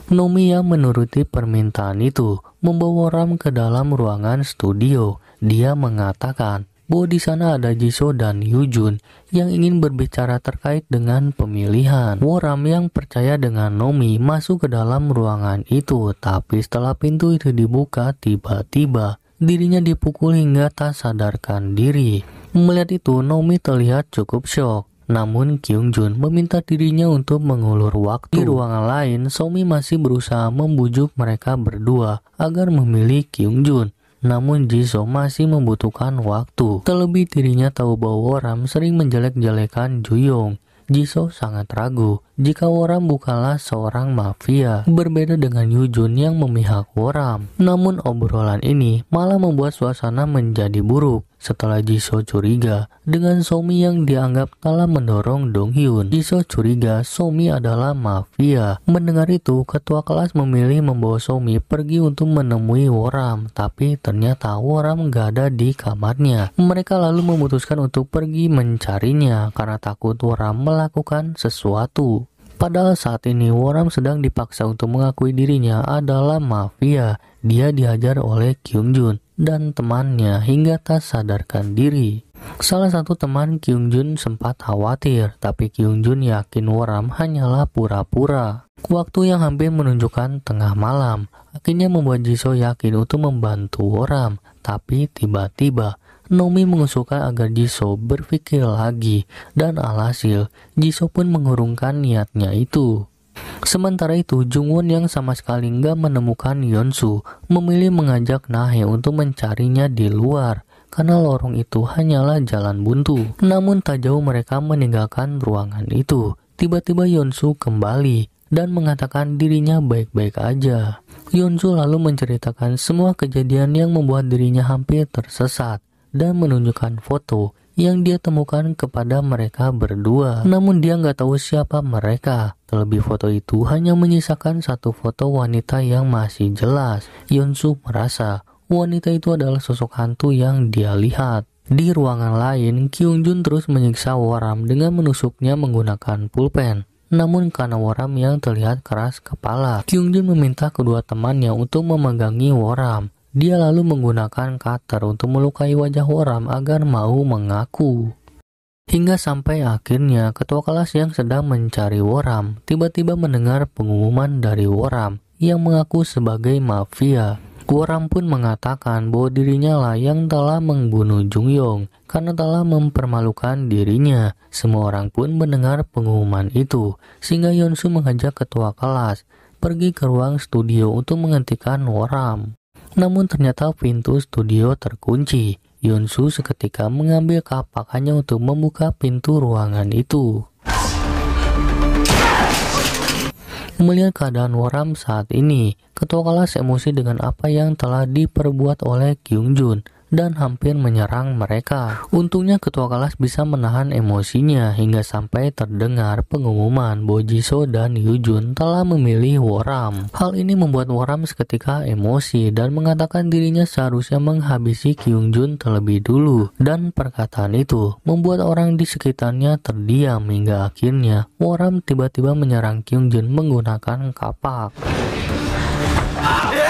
Nomi yang menuruti permintaan itu membawa Woram ke dalam ruangan studio. Dia mengatakan bahwa di sana ada Jiso dan Yujun yang ingin berbicara terkait dengan pemilihan. Woram yang percaya dengan Nomi masuk ke dalam ruangan itu, tapi setelah pintu itu dibuka, tiba-tiba dirinya dipukul hingga tak sadarkan diri. Melihat itu, Nomi terlihat cukup shock. Namun Kyung Jun meminta dirinya untuk mengulur waktu. Di ruangan lain, Somi masih berusaha membujuk mereka berdua agar memilih Kyung Jun. Namun Jisoo masih membutuhkan waktu. Terlebih dirinya tahu bahwa Woram sering menjelek-jelekan Juyong. Jisoo sangat ragu jika Woram bukanlah seorang mafia, berbeda dengan Yujun yang memihak Woram. Namun obrolan ini malah membuat suasana menjadi buruk. Setelah Jisoo curiga dengan Somi yang dianggap telah mendorong Dong Hyun, Jisoo curiga Somi adalah mafia. Mendengar itu, ketua kelas memilih membawa Somi pergi untuk menemui Woram, tapi ternyata Woram gak ada di kamarnya. Mereka lalu memutuskan untuk pergi mencarinya karena takut Woram melakukan sesuatu. Padahal saat ini Woram sedang dipaksa untuk mengakui dirinya adalah mafia. Dia dihajar oleh Kyung Jun dan temannya hingga tak sadarkan diri. Salah satu teman Kyung Jun sempat khawatir, tapi Kyung Jun yakin Woram hanyalah pura-pura. Waktu yang hampir menunjukkan tengah malam, akhirnya membuat Jisoo yakin untuk membantu Woram. Tapi tiba-tiba, Nomi mengusulkan agar Jisoo berpikir lagi dan alhasil Jisoo pun mengurungkan niatnya itu. Sementara itu, Jungwon yang sama sekali nggak menemukan Yeonsu memilih mengajak Nahe untuk mencarinya di luar karena lorong itu hanyalah jalan buntu. Namun tak jauh mereka meninggalkan ruangan itu. Tiba-tiba Yeonsu kembali dan mengatakan dirinya baik-baik aja. Yeonsu lalu menceritakan semua kejadian yang membuat dirinya hampir tersesat dan menunjukkan foto yang dia temukan kepada mereka berdua. Namun dia nggak tahu siapa mereka. Terlebih foto itu hanya menyisakan satu foto wanita yang masih jelas. Yunsu merasa wanita itu adalah sosok hantu yang dia lihat. Di ruangan lain, Kyung Jun terus menyiksa Waram dengan menusuknya menggunakan pulpen. Namun karena Waram yang terlihat keras kepala, Kyung Jun meminta kedua temannya untuk memegangi Waram. Dia lalu menggunakan cutter untuk melukai wajah Woram agar mau mengaku. Hingga sampai akhirnya ketua kelas yang sedang mencari Woram tiba-tiba mendengar pengumuman dari Woram yang mengaku sebagai mafia. Woram pun mengatakan bahwa dirinya lah yang telah membunuh Jungyong karena telah mempermalukan dirinya. Semua orang pun mendengar pengumuman itu, sehingga Yonsu mengajak ketua kelas pergi ke ruang studio untuk menghentikan Woram. Namun ternyata pintu studio terkunci. Yunsu seketika mengambil kapakannya untuk membuka pintu ruangan itu. Melihat keadaan Waram saat ini, ketua kelas emosi dengan apa yang telah diperbuat oleh Kyung Jun dan hampir menyerang mereka. Untungnya ketua kelas bisa menahan emosinya hingga sampai terdengar pengumuman Bojiso dan Yujun telah memilih Waram. Hal ini membuat Waram seketika emosi dan mengatakan dirinya seharusnya menghabisi Kyungjun terlebih dulu. Dan perkataan itu membuat orang di sekitarnya terdiam hingga akhirnya Waram tiba-tiba menyerang Kyungjun menggunakan kapak. Ah!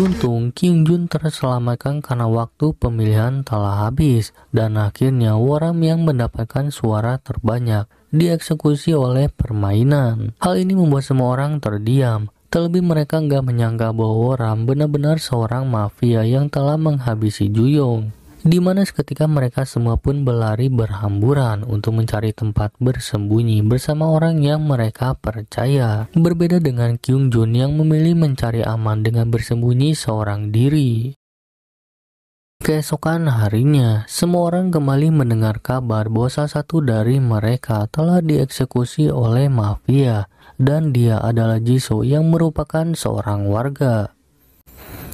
Untung Kim Jun terselamatkan karena waktu pemilihan telah habis dan akhirnya Waram yang mendapatkan suara terbanyak dieksekusi oleh permainan. Hal ini membuat semua orang terdiam. Terlebih mereka nggak menyangka bahwa Waram benar-benar seorang mafia yang telah menghabisi Juyong di mana seketika mereka semua pun berlari berhamburan untuk mencari tempat bersembunyi bersama orang yang mereka percaya. Berbeda dengan Kyung Jun yang memilih mencari aman dengan bersembunyi seorang diri. Keesokan harinya, semua orang kembali mendengar kabar bahwa salah satu dari mereka telah dieksekusi oleh mafia dan dia adalah Jisoo yang merupakan seorang warga.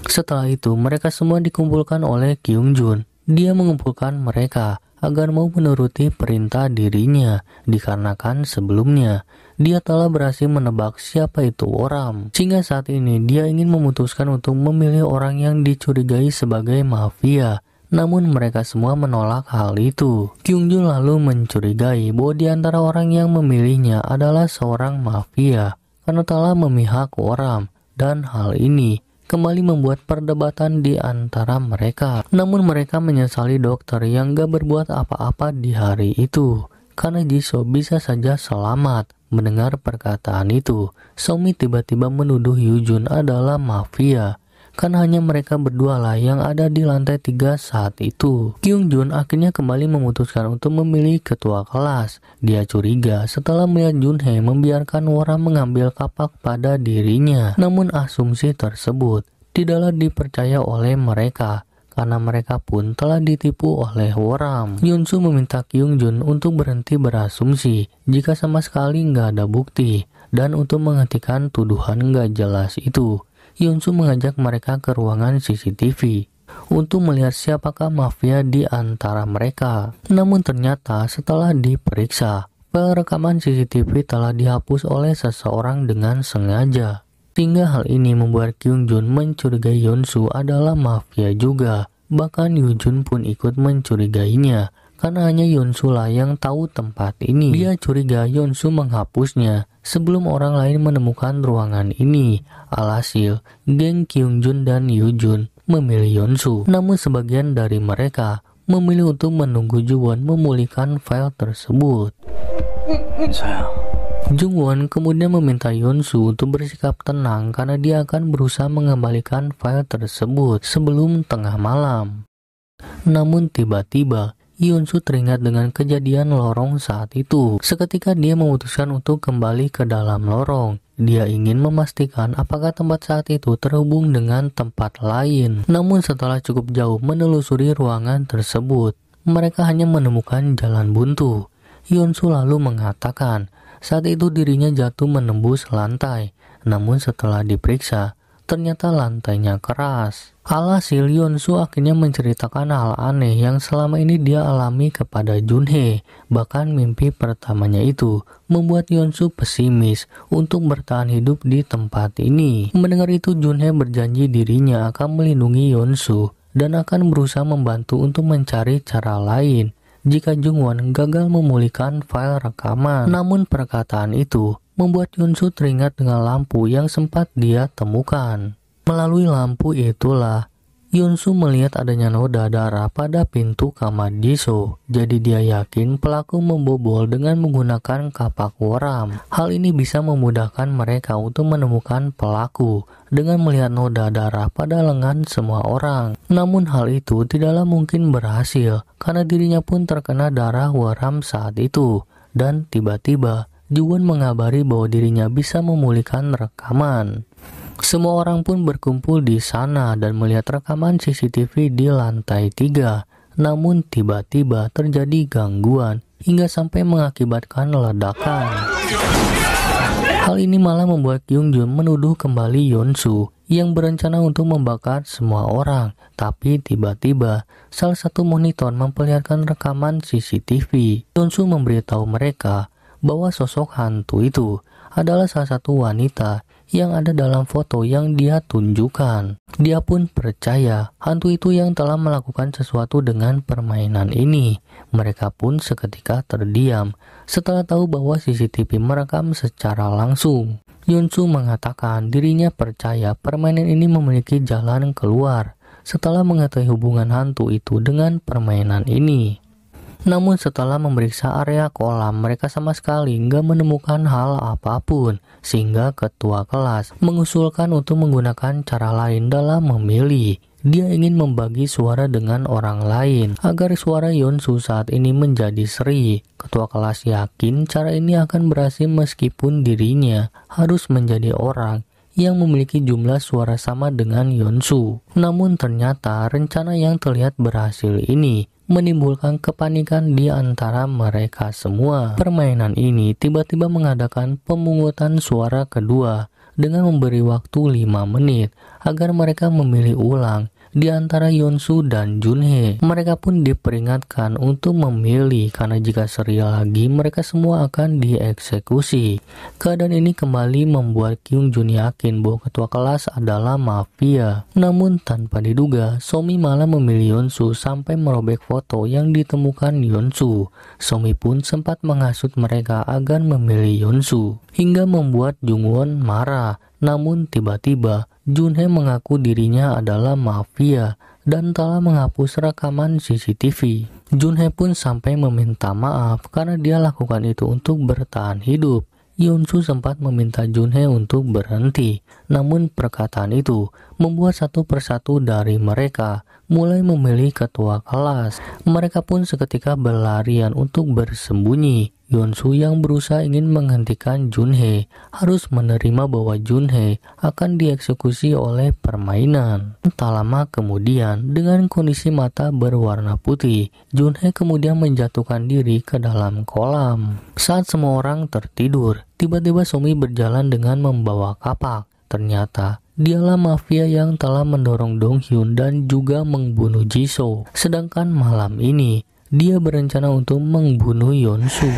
Setelah itu, mereka semua dikumpulkan oleh Kyung Jun dia mengumpulkan mereka agar mau menuruti perintah dirinya, dikarenakan sebelumnya dia telah berhasil menebak siapa itu Oram. Sehingga saat ini dia ingin memutuskan untuk memilih orang yang dicurigai sebagai mafia namun mereka semua menolak hal itu. Kyungjun lalu mencurigai bahwa di antara orang yang memilihnya adalah seorang mafia karena telah memihak Oram dan hal ini kembali membuat perdebatan di antara mereka. Namun mereka menyesali dokter yang gak berbuat apa-apa di hari itu, karena Jisoo bisa saja selamat. Mendengar perkataan itu, Somi tiba-tiba menuduh Yujun adalah mafia karena hanya mereka berdua lah yang ada di lantai tiga saat itu. Kyung Jun akhirnya kembali memutuskan untuk memilih ketua kelas. Dia curiga setelah melihat Jun Hee membiarkan Wara mengambil kapak pada dirinya. Namun asumsi tersebut tidaklah dipercaya oleh mereka karena mereka pun telah ditipu oleh Woram. Su meminta Kyung Jun untuk berhenti berasumsi jika sama sekali nggak ada bukti dan untuk menghentikan tuduhan nggak jelas itu. Yunsu mengajak mereka ke ruangan CCTV untuk melihat siapakah mafia di antara mereka. Namun ternyata setelah diperiksa, perekaman CCTV telah dihapus oleh seseorang dengan sengaja. Sehingga hal ini membuat Kyung Jun mencurigai Yunsu adalah mafia juga. Bahkan Yu-jun pun ikut mencurigainya karena hanya Yunsu lah yang tahu tempat ini. Dia curiga Yunsu menghapusnya sebelum orang lain menemukan ruangan ini. Alhasil, geng Kyungjun dan Jun memilih Yonsu. Namun sebagian dari mereka memilih untuk menunggu Juwon memulihkan file tersebut. Jungwon kemudian meminta Yunsu untuk bersikap tenang karena dia akan berusaha mengembalikan file tersebut sebelum tengah malam. Namun tiba-tiba Yunsu teringat dengan kejadian lorong saat itu. Seketika dia memutuskan untuk kembali ke dalam lorong. Dia ingin memastikan apakah tempat saat itu terhubung dengan tempat lain. Namun setelah cukup jauh menelusuri ruangan tersebut, mereka hanya menemukan jalan buntu. Yunsu lalu mengatakan, saat itu dirinya jatuh menembus lantai. Namun setelah diperiksa, ternyata lantainya keras. Alhasil su akhirnya menceritakan hal aneh yang selama ini dia alami kepada jun He. Bahkan mimpi pertamanya itu membuat Yon-su pesimis untuk bertahan hidup di tempat ini. Mendengar itu jun He berjanji dirinya akan melindungi Yon-su dan akan berusaha membantu untuk mencari cara lain jika Jungwon gagal memulihkan file rekaman. Namun perkataan itu membuat Yunsu teringat dengan lampu yang sempat dia temukan. Melalui lampu itulah, Yunsu melihat adanya noda darah pada pintu kamar Jisoo. Jadi dia yakin pelaku membobol dengan menggunakan kapak waram. Hal ini bisa memudahkan mereka untuk menemukan pelaku dengan melihat noda darah pada lengan semua orang. Namun hal itu tidaklah mungkin berhasil karena dirinya pun terkena darah waram saat itu. Dan tiba-tiba Juan mengabari bahwa dirinya bisa memulihkan rekaman. Semua orang pun berkumpul di sana dan melihat rekaman CCTV di lantai tiga. Namun tiba-tiba terjadi gangguan hingga sampai mengakibatkan ledakan. Hal ini malah membuat Kyung Jun menuduh kembali Su yang berencana untuk membakar semua orang. Tapi tiba-tiba, salah satu monitor memperlihatkan rekaman CCTV. Su memberitahu mereka bahwa sosok hantu itu adalah salah satu wanita yang ada dalam foto yang dia tunjukkan. Dia pun percaya hantu itu yang telah melakukan sesuatu dengan permainan ini. Mereka pun seketika terdiam setelah tahu bahwa CCTV merekam secara langsung. Yunsu mengatakan dirinya percaya permainan ini memiliki jalan keluar setelah mengetahui hubungan hantu itu dengan permainan ini. Namun setelah memeriksa area kolam, mereka sama sekali nggak menemukan hal apapun, sehingga ketua kelas mengusulkan untuk menggunakan cara lain dalam memilih. Dia ingin membagi suara dengan orang lain agar suara Yonsu saat ini menjadi seri. Ketua kelas yakin cara ini akan berhasil meskipun dirinya harus menjadi orang yang memiliki jumlah suara sama dengan Yonsu. Namun ternyata rencana yang terlihat berhasil ini menimbulkan kepanikan di antara mereka semua. Permainan ini tiba-tiba mengadakan pemungutan suara kedua dengan memberi waktu 5 menit agar mereka memilih ulang di antara Yonsu dan Junhe. Mereka pun diperingatkan untuk memilih karena jika seri lagi mereka semua akan dieksekusi. Keadaan ini kembali membuat Kyung Jun yakin bahwa ketua kelas adalah mafia. Namun tanpa diduga, Somi malah memilih Yonsu sampai merobek foto yang ditemukan Yonsu. Somi pun sempat menghasut mereka agar memilih Yonsu hingga membuat Jungwon marah. Namun tiba-tiba Junhe mengaku dirinya adalah mafia dan telah menghapus rekaman CCTV. Junhe pun sampai meminta maaf karena dia lakukan itu untuk bertahan hidup. Yunsu sempat meminta Junhe untuk berhenti, namun perkataan itu membuat satu persatu dari mereka mulai memilih ketua kelas. Mereka pun seketika berlarian untuk bersembunyi. Yeon-su yang berusaha ingin menghentikan jun He harus menerima bahwa jun He akan dieksekusi oleh permainan. Tak lama kemudian, dengan kondisi mata berwarna putih, jun He kemudian menjatuhkan diri ke dalam kolam. Saat semua orang tertidur, tiba-tiba Somi berjalan dengan membawa kapak. Ternyata dialah mafia yang telah mendorong Dong Hyun dan juga membunuh Jisoo. Sedangkan malam ini, dia berencana untuk membunuh Yonsu.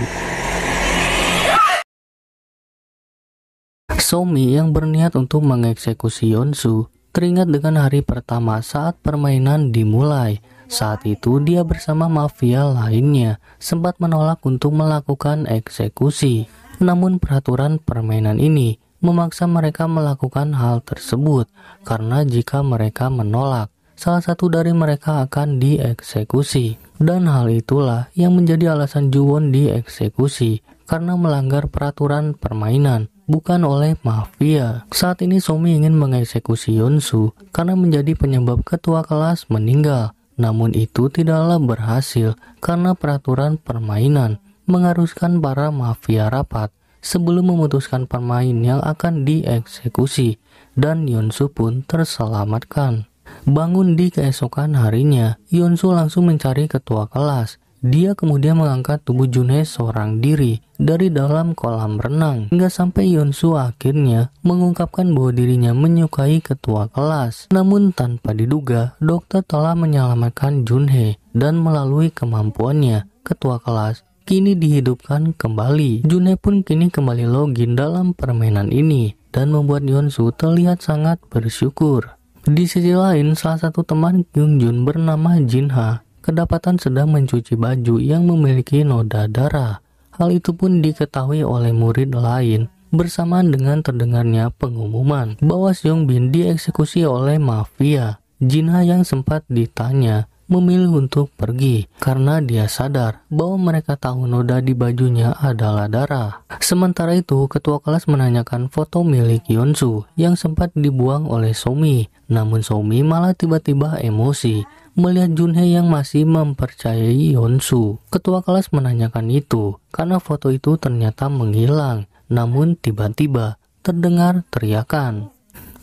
Somi yang berniat untuk mengeksekusi Yonsu teringat dengan hari pertama saat permainan dimulai. Saat itu dia bersama mafia lainnya sempat menolak untuk melakukan eksekusi. Namun peraturan permainan ini memaksa mereka melakukan hal tersebut karena jika mereka menolak, salah satu dari mereka akan dieksekusi. Dan hal itulah yang menjadi alasan Juwon dieksekusi karena melanggar peraturan permainan, bukan oleh mafia. Saat ini Somi ingin mengeksekusi Yonsu karena menjadi penyebab ketua kelas meninggal. Namun itu tidaklah berhasil karena peraturan permainan mengharuskan para mafia rapat sebelum memutuskan pemain yang akan dieksekusi dan Yonsu pun terselamatkan. Bangun di keesokan harinya, Yonsu langsung mencari ketua kelas. Dia kemudian mengangkat tubuh Junhe seorang diri dari dalam kolam renang hingga sampai Yonsu akhirnya mengungkapkan bahwa dirinya menyukai ketua kelas. Namun tanpa diduga, dokter telah menyelamatkan Junhe dan melalui kemampuannya, ketua kelas kini dihidupkan kembali. Junhe pun kini kembali login dalam permainan ini dan membuat Yonsu terlihat sangat bersyukur. Di sisi lain, salah satu teman Jun bernama Jin Ha kedapatan sedang mencuci baju yang memiliki noda darah. Hal itu pun diketahui oleh murid lain bersamaan dengan terdengarnya pengumuman bahwa Seong Bin dieksekusi oleh mafia. Jin Ha yang sempat ditanya memilih untuk pergi karena dia sadar bahwa mereka tahu noda di bajunya adalah darah. Sementara itu, ketua kelas menanyakan foto milik Yonsu yang sempat dibuang oleh Somi. Namun Somi malah tiba-tiba emosi melihat Junhe yang masih mempercayai Yonsu. Ketua kelas menanyakan itu karena foto itu ternyata menghilang. Namun tiba-tiba terdengar teriakan.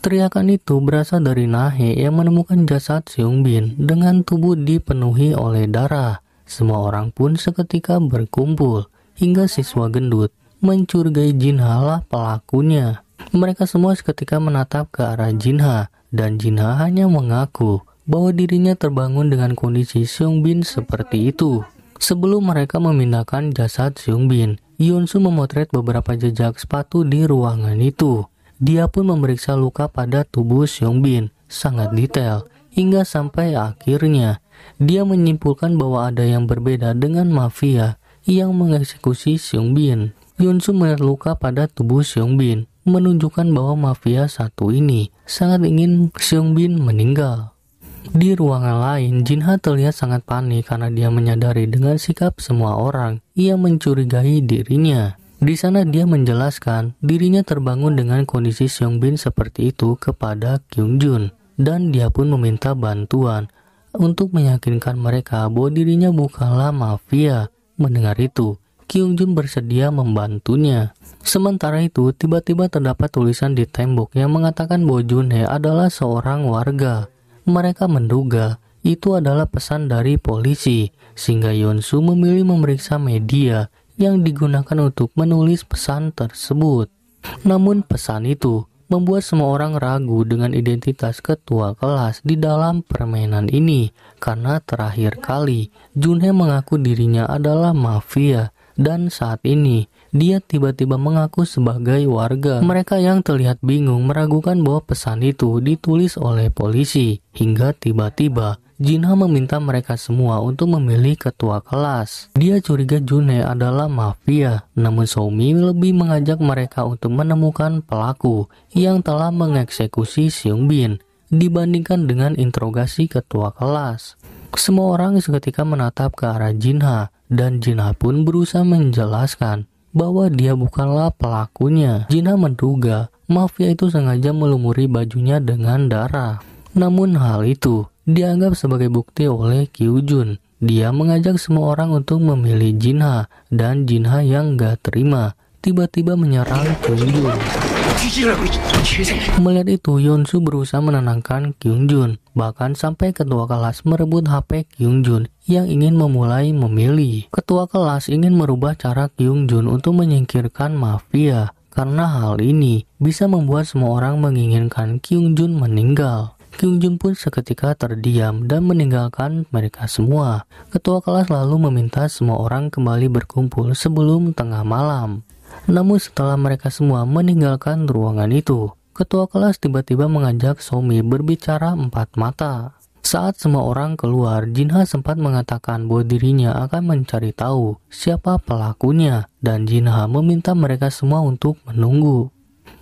Teriakan itu berasal dari Nahe yang menemukan jasad Seung Bin dengan tubuh dipenuhi oleh darah. Semua orang pun seketika berkumpul hingga siswa gendut mencurigai Jinha lah pelakunya. Mereka semua seketika menatap ke arah Jinha dan Jinha hanya mengaku bahwa dirinya terbangun dengan kondisi Seung Bin seperti itu. Sebelum mereka memindahkan jasad Seung Bin, Yunsu memotret beberapa jejak sepatu di ruangan itu. Dia pun memeriksa luka pada tubuh Bin sangat detail hingga sampai akhirnya dia menyimpulkan bahwa ada yang berbeda dengan mafia yang mengeksekusi Yun Yunsu melihat luka pada tubuh Bin menunjukkan bahwa mafia satu ini sangat ingin Bin meninggal. Di ruangan lain, Jinha terlihat sangat panik karena dia menyadari dengan sikap semua orang ia mencurigai dirinya. Di sana dia menjelaskan dirinya terbangun dengan kondisi Bin seperti itu kepada Kyung Jun dan dia pun meminta bantuan untuk meyakinkan mereka bahwa dirinya bukanlah mafia. Mendengar itu, Kyung Jun bersedia membantunya. Sementara itu, tiba-tiba terdapat tulisan di tembok yang mengatakan bahwa Junhe adalah seorang warga. Mereka menduga itu adalah pesan dari polisi, sehingga Su memilih memeriksa media yang digunakan untuk menulis pesan tersebut. Namun pesan itu membuat semua orang ragu dengan identitas ketua kelas di dalam permainan ini karena terakhir kali Junhe mengaku dirinya adalah mafia dan saat ini dia tiba-tiba mengaku sebagai warga. Mereka yang terlihat bingung meragukan bahwa pesan itu ditulis oleh polisi hingga tiba-tiba Jinha meminta mereka semua untuk memilih ketua kelas. Dia curiga Junhe adalah mafia, namun Soumi lebih mengajak mereka untuk menemukan pelaku yang telah mengeksekusi Seungbin dibandingkan dengan interogasi ketua kelas. Semua orang seketika menatap ke arah Jinha dan Jinha pun berusaha menjelaskan bahwa dia bukanlah pelakunya. Jinha menduga mafia itu sengaja melumuri bajunya dengan darah. Namun hal itu dianggap sebagai bukti oleh Kyujun. Dia mengajak semua orang untuk memilih Jinha dan Jinha yang gak terima tiba-tiba menyerang Kyungjun. Melihat itu, Yonsu berusaha menenangkan Kyungjun, bahkan sampai ketua kelas merebut HP Kyungjun yang ingin memulai memilih. Ketua kelas ingin merubah cara Kyungjun untuk menyingkirkan mafia, karena hal ini bisa membuat semua orang menginginkan Kyungjun meninggal. Kyungjung pun seketika terdiam dan meninggalkan mereka semua. Ketua kelas lalu meminta semua orang kembali berkumpul sebelum tengah malam. Namun setelah mereka semua meninggalkan ruangan itu, ketua kelas tiba-tiba mengajak Somi berbicara empat mata. Saat semua orang keluar, Jinha sempat mengatakan bahwa dirinya akan mencari tahu siapa pelakunya dan Jinha meminta mereka semua untuk menunggu.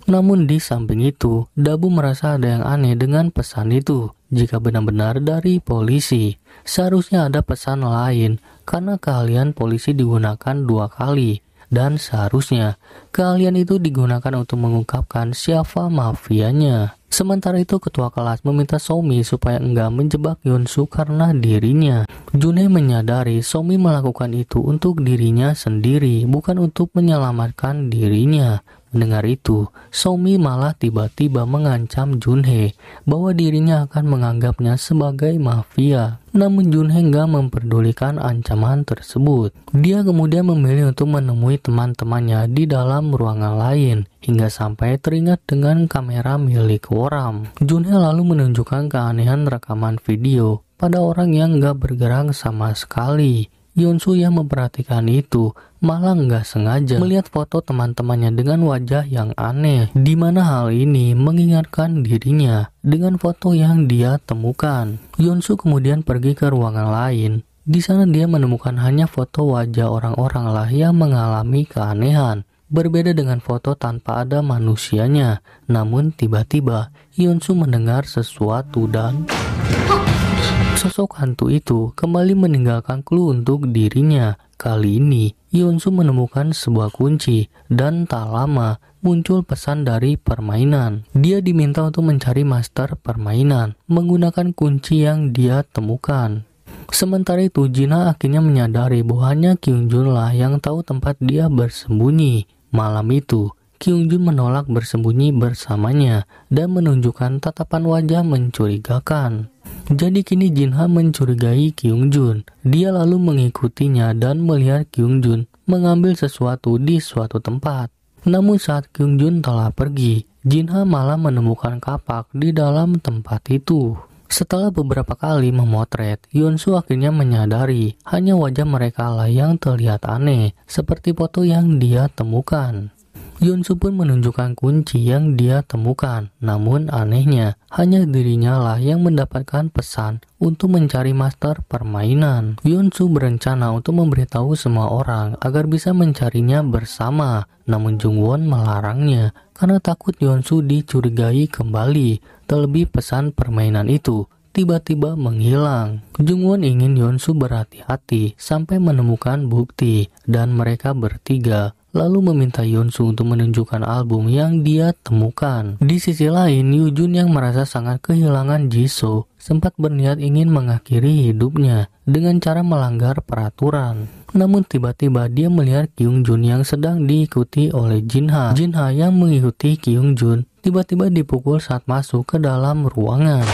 Namun di samping itu, Dabu merasa ada yang aneh dengan pesan itu. Jika benar-benar dari polisi, seharusnya ada pesan lain karena keahlian polisi digunakan dua kali dan seharusnya keahlian itu digunakan untuk mengungkapkan siapa mafianya. Sementara itu ketua kelas meminta Somi supaya enggak menjebak Yunsu karena dirinya. June menyadari Somi melakukan itu untuk dirinya sendiri, bukan untuk menyelamatkan dirinya. Mendengar itu, Somi malah tiba-tiba mengancam Junhe bahwa dirinya akan menganggapnya sebagai mafia. Namun Junhe nggak memperdulikan ancaman tersebut. Dia kemudian memilih untuk menemui teman-temannya di dalam ruangan lain hingga sampai teringat dengan kamera milik Woram. Junhe lalu menunjukkan keanehan rekaman video pada orang yang nggak bergerak sama sekali Yonsu yang memperhatikan itu malah nggak sengaja melihat foto teman-temannya dengan wajah yang aneh, di mana hal ini mengingatkan dirinya dengan foto yang dia temukan. Yonsu kemudian pergi ke ruangan lain. Di sana dia menemukan hanya foto wajah orang-orang lah yang mengalami keanehan. Berbeda dengan foto tanpa ada manusianya, namun tiba-tiba Yunsu mendengar sesuatu dan... Sosok hantu itu kembali meninggalkan clue untuk dirinya. Kali ini, Yunsu menemukan sebuah kunci dan tak lama muncul pesan dari permainan. Dia diminta untuk mencari master permainan menggunakan kunci yang dia temukan. Sementara itu, Jina akhirnya menyadari bahwa hanya Kyungjun lah yang tahu tempat dia bersembunyi. Malam itu, Kyungjun menolak bersembunyi bersamanya dan menunjukkan tatapan wajah mencurigakan. Jadi kini Jinha mencurigai Kyung Jun. Dia lalu mengikutinya dan melihat Kyung Jun mengambil sesuatu di suatu tempat. Namun saat Kyung Jun telah pergi, Jinha malah menemukan kapak di dalam tempat itu. Setelah beberapa kali memotret, Yunsu akhirnya menyadari hanya wajah mereka lah yang terlihat aneh, seperti foto yang dia temukan. Yunsu pun menunjukkan kunci yang dia temukan. Namun anehnya, hanya dirinya lah yang mendapatkan pesan untuk mencari master permainan. Yunsu berencana untuk memberitahu semua orang agar bisa mencarinya bersama. Namun Jungwon melarangnya karena takut Yunsu dicurigai kembali, terlebih pesan permainan itu tiba-tiba menghilang. Jungwon ingin Yonsu berhati-hati sampai menemukan bukti dan mereka bertiga lalu meminta Yunsu untuk menunjukkan album yang dia temukan. Di sisi lain, Yujun yang merasa sangat kehilangan Jisoo sempat berniat ingin mengakhiri hidupnya dengan cara melanggar peraturan. Namun tiba-tiba dia melihat Kyung Jun yang sedang diikuti oleh Jin Ha. Jin Ha yang mengikuti Kyung Jun tiba-tiba dipukul saat masuk ke dalam ruangan.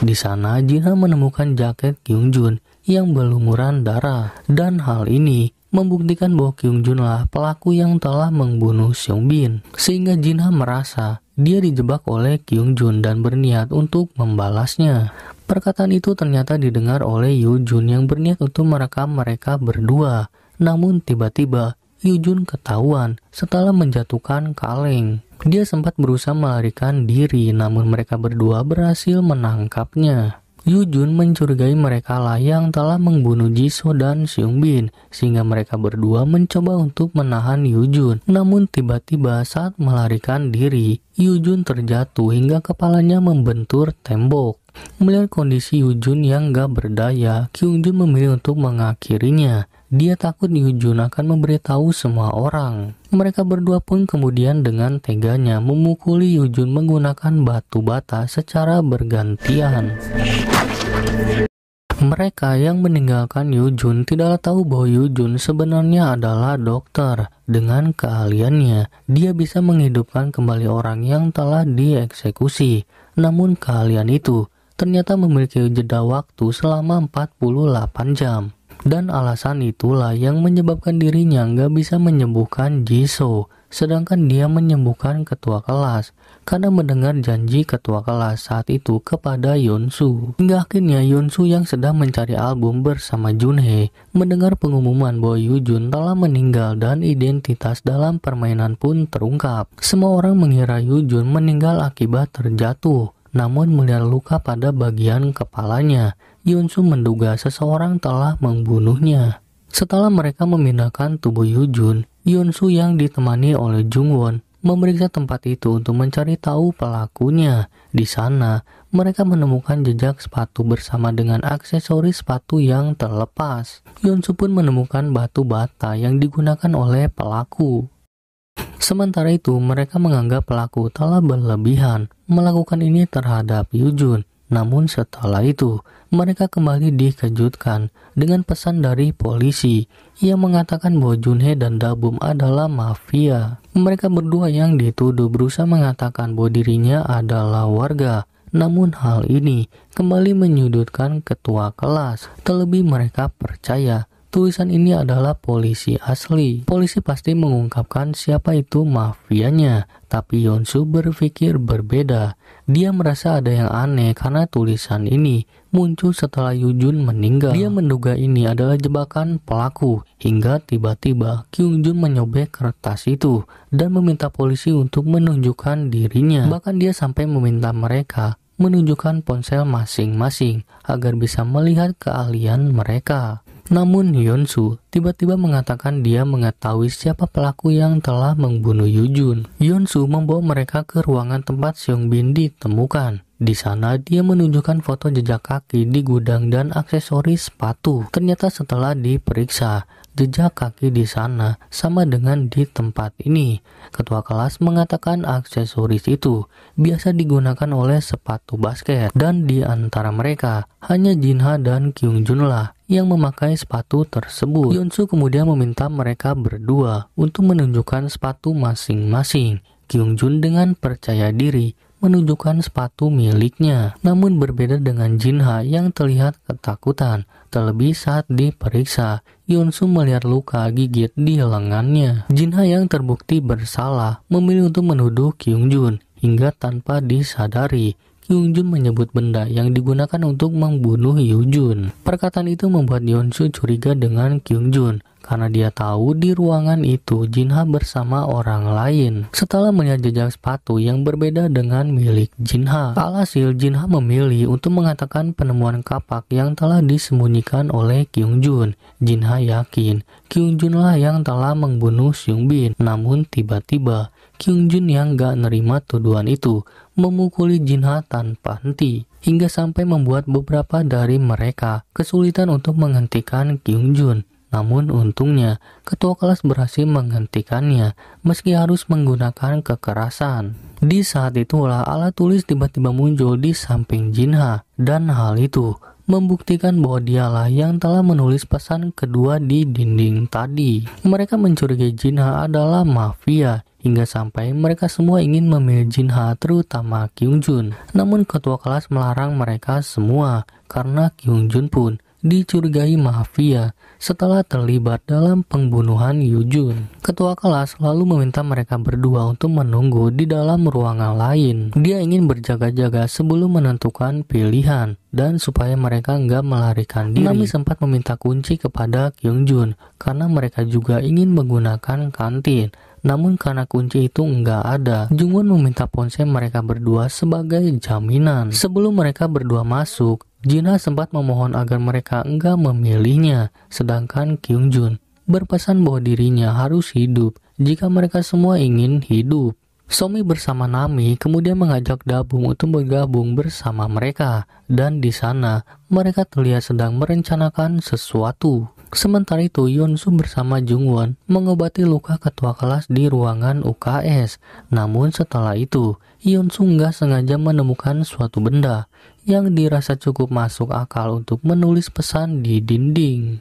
Di sana Jin Ha menemukan jaket Kyung Jun yang berlumuran darah dan hal ini membuktikan bahwa Kyung Jun lah pelaku yang telah membunuh Seung Bin. Sehingga Jin Ha merasa dia dijebak oleh Kyung Jun dan berniat untuk membalasnya. Perkataan itu ternyata didengar oleh Yoo Jun yang berniat untuk merekam mereka berdua. Namun tiba-tiba Yoo Jun ketahuan setelah menjatuhkan kaleng. Dia sempat berusaha melarikan diri namun mereka berdua berhasil menangkapnya. Yujun mencurigai mereka lah yang telah membunuh Jisoo dan Seungbin, sehingga mereka berdua mencoba untuk menahan Yujun. Namun tiba-tiba saat melarikan diri, Yujun terjatuh hingga kepalanya membentur tembok. Melihat kondisi Yujun yang gak berdaya, Kyungjun memilih untuk mengakhirinya. Dia takut Yujun akan memberitahu semua orang. Mereka berdua pun kemudian dengan teganya memukuli Yujun menggunakan batu bata secara bergantian. Hmm. Mereka yang meninggalkan Yu Jun tidaklah tahu bahwa Yu Jun sebenarnya adalah dokter. Dengan keahliannya, dia bisa menghidupkan kembali orang yang telah dieksekusi. Namun keahlian itu ternyata memiliki jeda waktu selama 48 jam. Dan alasan itulah yang menyebabkan dirinya nggak bisa menyembuhkan Jisoo, sedangkan dia menyembuhkan ketua kelas karena mendengar janji ketua kelas saat itu kepada Yonsu. Hingga akhirnya Yonsu yang sedang mencari album bersama Jun He mendengar pengumuman bahwa Yujun telah meninggal dan identitas dalam permainan pun terungkap. Semua orang mengira Yujun meninggal akibat terjatuh, namun melihat luka pada bagian kepalanya. Yunsu menduga seseorang telah membunuhnya. Setelah mereka memindahkan tubuh Yujun, Yunsu yang ditemani oleh Jung Won memeriksa tempat itu untuk mencari tahu pelakunya. Di sana, mereka menemukan jejak sepatu bersama dengan aksesoris sepatu yang terlepas. Yonsu pun menemukan batu bata yang digunakan oleh pelaku. Sementara itu, mereka menganggap pelaku telah berlebihan melakukan ini terhadap Yujun. Namun setelah itu, mereka kembali dikejutkan dengan pesan dari polisi yang mengatakan bahwa Junhe dan Dabum adalah mafia. Mereka berdua yang dituduh berusaha mengatakan bahwa dirinya adalah warga. Namun hal ini kembali menyudutkan ketua kelas. Terlebih mereka percaya Tulisan ini adalah polisi asli. Polisi pasti mengungkapkan siapa itu mafianya, tapi Yonsu berpikir berbeda. Dia merasa ada yang aneh karena tulisan ini muncul setelah Yujun meninggal. Dia menduga ini adalah jebakan pelaku, hingga tiba-tiba Yoo-jun menyobek kertas itu dan meminta polisi untuk menunjukkan dirinya. Bahkan dia sampai meminta mereka menunjukkan ponsel masing-masing agar bisa melihat keahlian mereka. Namun Yonsu tiba-tiba mengatakan dia mengetahui siapa pelaku yang telah membunuh Yujun. Yonsu membawa mereka ke ruangan tempat Seong Bin ditemukan. Di sana dia menunjukkan foto jejak kaki di gudang dan aksesoris sepatu. Ternyata setelah diperiksa, jejak kaki di sana sama dengan di tempat ini. Ketua kelas mengatakan aksesoris itu biasa digunakan oleh sepatu basket dan di antara mereka hanya Jinha dan Kyung Jun lah yang memakai sepatu tersebut. Yunsu kemudian meminta mereka berdua untuk menunjukkan sepatu masing-masing. Kyung Jun dengan percaya diri menunjukkan sepatu miliknya, namun berbeda dengan Jinha yang terlihat ketakutan, terlebih saat diperiksa. Yunsu melihat luka gigit di lengannya. Jinha yang terbukti bersalah memilih untuk menuduh Kyung Jun hingga tanpa disadari Kyung Jun menyebut benda yang digunakan untuk membunuh Yujun. Jun. Perkataan itu membuat Su curiga dengan Kyung Jun karena dia tahu di ruangan itu Jinha bersama orang lain. Setelah melihat jejak sepatu yang berbeda dengan milik Jinha, alhasil Jinha memilih untuk mengatakan penemuan kapak yang telah disembunyikan oleh Kyung Jun. Jinha yakin Kyung Jun lah yang telah membunuh Seung Bin, namun tiba-tiba Kyung Jun yang gak nerima tuduhan itu memukuli Jinha tanpa henti hingga sampai membuat beberapa dari mereka kesulitan untuk menghentikan Kyung Jun. Namun untungnya ketua kelas berhasil menghentikannya meski harus menggunakan kekerasan. Di saat itulah alat tulis tiba-tiba muncul di samping Jinha dan hal itu membuktikan bahwa dialah yang telah menulis pesan kedua di dinding tadi. Mereka mencurigai Jinha adalah mafia hingga sampai mereka semua ingin memilih Jin Ha terutama Kyung Jun. Namun ketua kelas melarang mereka semua karena Kyung Jun pun dicurigai mafia setelah terlibat dalam pembunuhan Yujun. Ketua kelas lalu meminta mereka berdua untuk menunggu di dalam ruangan lain. Dia ingin berjaga-jaga sebelum menentukan pilihan dan supaya mereka nggak melarikan diri. Nami sempat meminta kunci kepada Kyung Jun karena mereka juga ingin menggunakan kantin. Namun karena kunci itu enggak ada, Jungwon meminta ponsel mereka berdua sebagai jaminan. Sebelum mereka berdua masuk, Jina sempat memohon agar mereka enggak memilihnya, sedangkan Kyung Jun berpesan bahwa dirinya harus hidup jika mereka semua ingin hidup. Somi bersama Nami kemudian mengajak Dabung untuk bergabung bersama mereka, dan di sana mereka terlihat sedang merencanakan sesuatu. Sementara itu, Yunsu bersama Jungwon mengobati luka ketua kelas di ruangan UKS. Namun setelah itu, Yunsu nggak sengaja menemukan suatu benda yang dirasa cukup masuk akal untuk menulis pesan di dinding.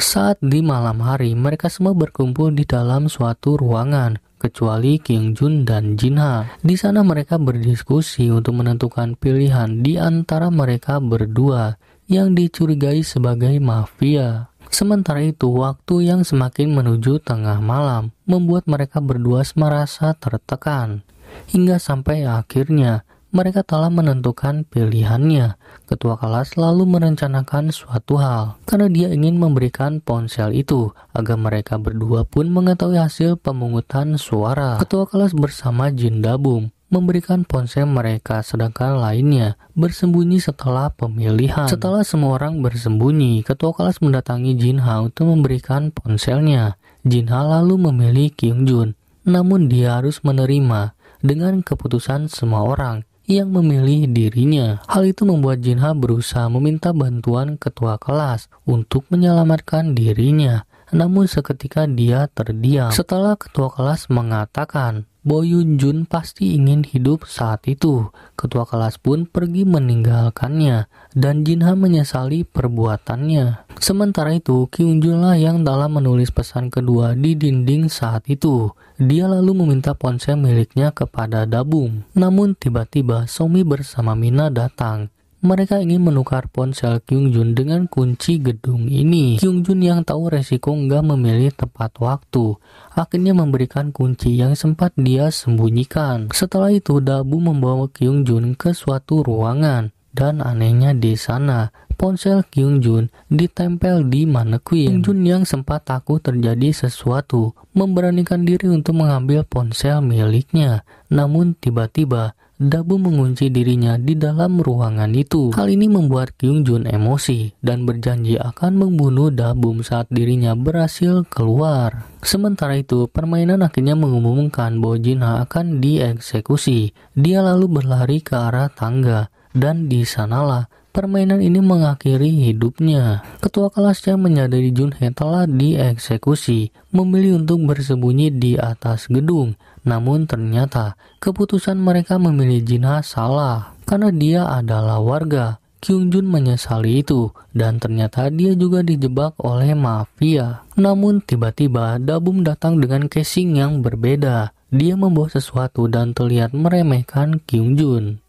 Saat di malam hari, mereka semua berkumpul di dalam suatu ruangan, kecuali King Jun dan Jin Ha. Di sana mereka berdiskusi untuk menentukan pilihan di antara mereka berdua yang dicurigai sebagai mafia. Sementara itu, waktu yang semakin menuju tengah malam membuat mereka berdua merasa tertekan. Hingga sampai akhirnya, mereka telah menentukan pilihannya. Ketua kelas selalu merencanakan suatu hal karena dia ingin memberikan ponsel itu agar mereka berdua pun mengetahui hasil pemungutan suara. Ketua kelas bersama Jin Dabum memberikan ponsel mereka sedangkan lainnya bersembunyi setelah pemilihan. Setelah semua orang bersembunyi, ketua kelas mendatangi Jinha untuk memberikan ponselnya. Jinha lalu memilih Kim Jun, namun dia harus menerima dengan keputusan semua orang yang memilih dirinya. Hal itu membuat Jinha berusaha meminta bantuan ketua kelas untuk menyelamatkan dirinya. Namun seketika dia terdiam setelah ketua kelas mengatakan Bo Yun Jun pasti ingin hidup saat itu. Ketua kelas pun pergi meninggalkannya dan Jinha menyesali perbuatannya. Sementara itu, Kyung Jun lah yang dalam menulis pesan kedua di dinding saat itu. Dia lalu meminta ponsel miliknya kepada Dabung. Namun tiba-tiba Somi bersama Mina datang. Mereka ingin menukar ponsel Kyungjun dengan kunci gedung ini. Kyungjun yang tahu resiko enggak memilih tepat waktu, akhirnya memberikan kunci yang sempat dia sembunyikan. Setelah itu, Dabu membawa Kyungjun ke suatu ruangan. Dan anehnya di sana, ponsel Kyungjun ditempel di Kyung Kyungjun yang sempat takut terjadi sesuatu, memberanikan diri untuk mengambil ponsel miliknya. Namun tiba-tiba Dabu mengunci dirinya di dalam ruangan itu. Hal ini membuat Kyung Jun emosi dan berjanji akan membunuh Dabum saat dirinya berhasil keluar. Sementara itu, permainan akhirnya mengumumkan bahwa Jinha akan dieksekusi. Dia lalu berlari ke arah tangga dan di sanalah permainan ini mengakhiri hidupnya. Ketua kelasnya menyadari Junhe telah dieksekusi, memilih untuk bersembunyi di atas gedung namun ternyata keputusan mereka memilih Jinha salah karena dia adalah warga. Kyung Jun menyesali itu dan ternyata dia juga dijebak oleh mafia. Namun tiba-tiba Dabum datang dengan casing yang berbeda. Dia membawa sesuatu dan terlihat meremehkan Kyung Jun.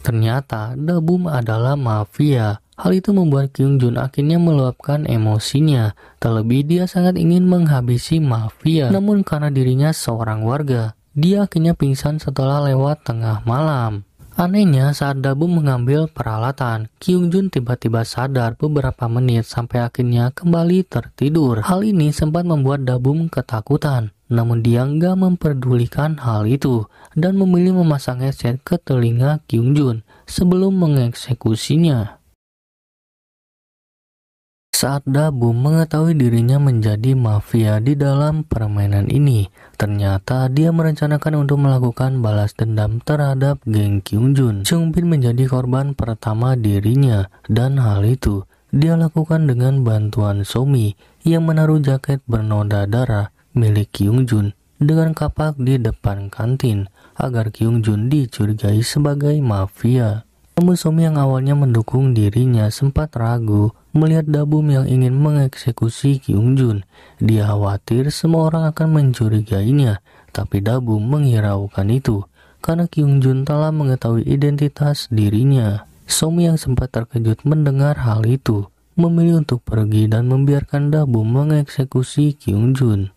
Ternyata Dabum adalah mafia Hal itu membuat Kyung Jun akhirnya meluapkan emosinya, terlebih dia sangat ingin menghabisi mafia. Namun karena dirinya seorang warga, dia akhirnya pingsan setelah lewat tengah malam. Anehnya saat Dabu mengambil peralatan, Kyung Jun tiba-tiba sadar beberapa menit sampai akhirnya kembali tertidur. Hal ini sempat membuat Dabu ketakutan, namun dia nggak memperdulikan hal itu dan memilih memasang headset ke telinga Kyung Jun sebelum mengeksekusinya. Saat Dabu mengetahui dirinya menjadi mafia di dalam permainan ini, ternyata dia merencanakan untuk melakukan balas dendam terhadap geng Kyungjun. Seungbin menjadi korban pertama dirinya, dan hal itu dia lakukan dengan bantuan Somi yang menaruh jaket bernoda darah milik Kyungjun dengan kapak di depan kantin agar Kyungjun dicurigai sebagai mafia namun suami yang awalnya mendukung dirinya sempat ragu melihat Dabum yang ingin mengeksekusi Kyung Jun. Dia khawatir semua orang akan mencurigainya, tapi Dabum menghiraukan itu karena Kyung Jun telah mengetahui identitas dirinya. Somi yang sempat terkejut mendengar hal itu, memilih untuk pergi dan membiarkan Dabum mengeksekusi Kyung Jun.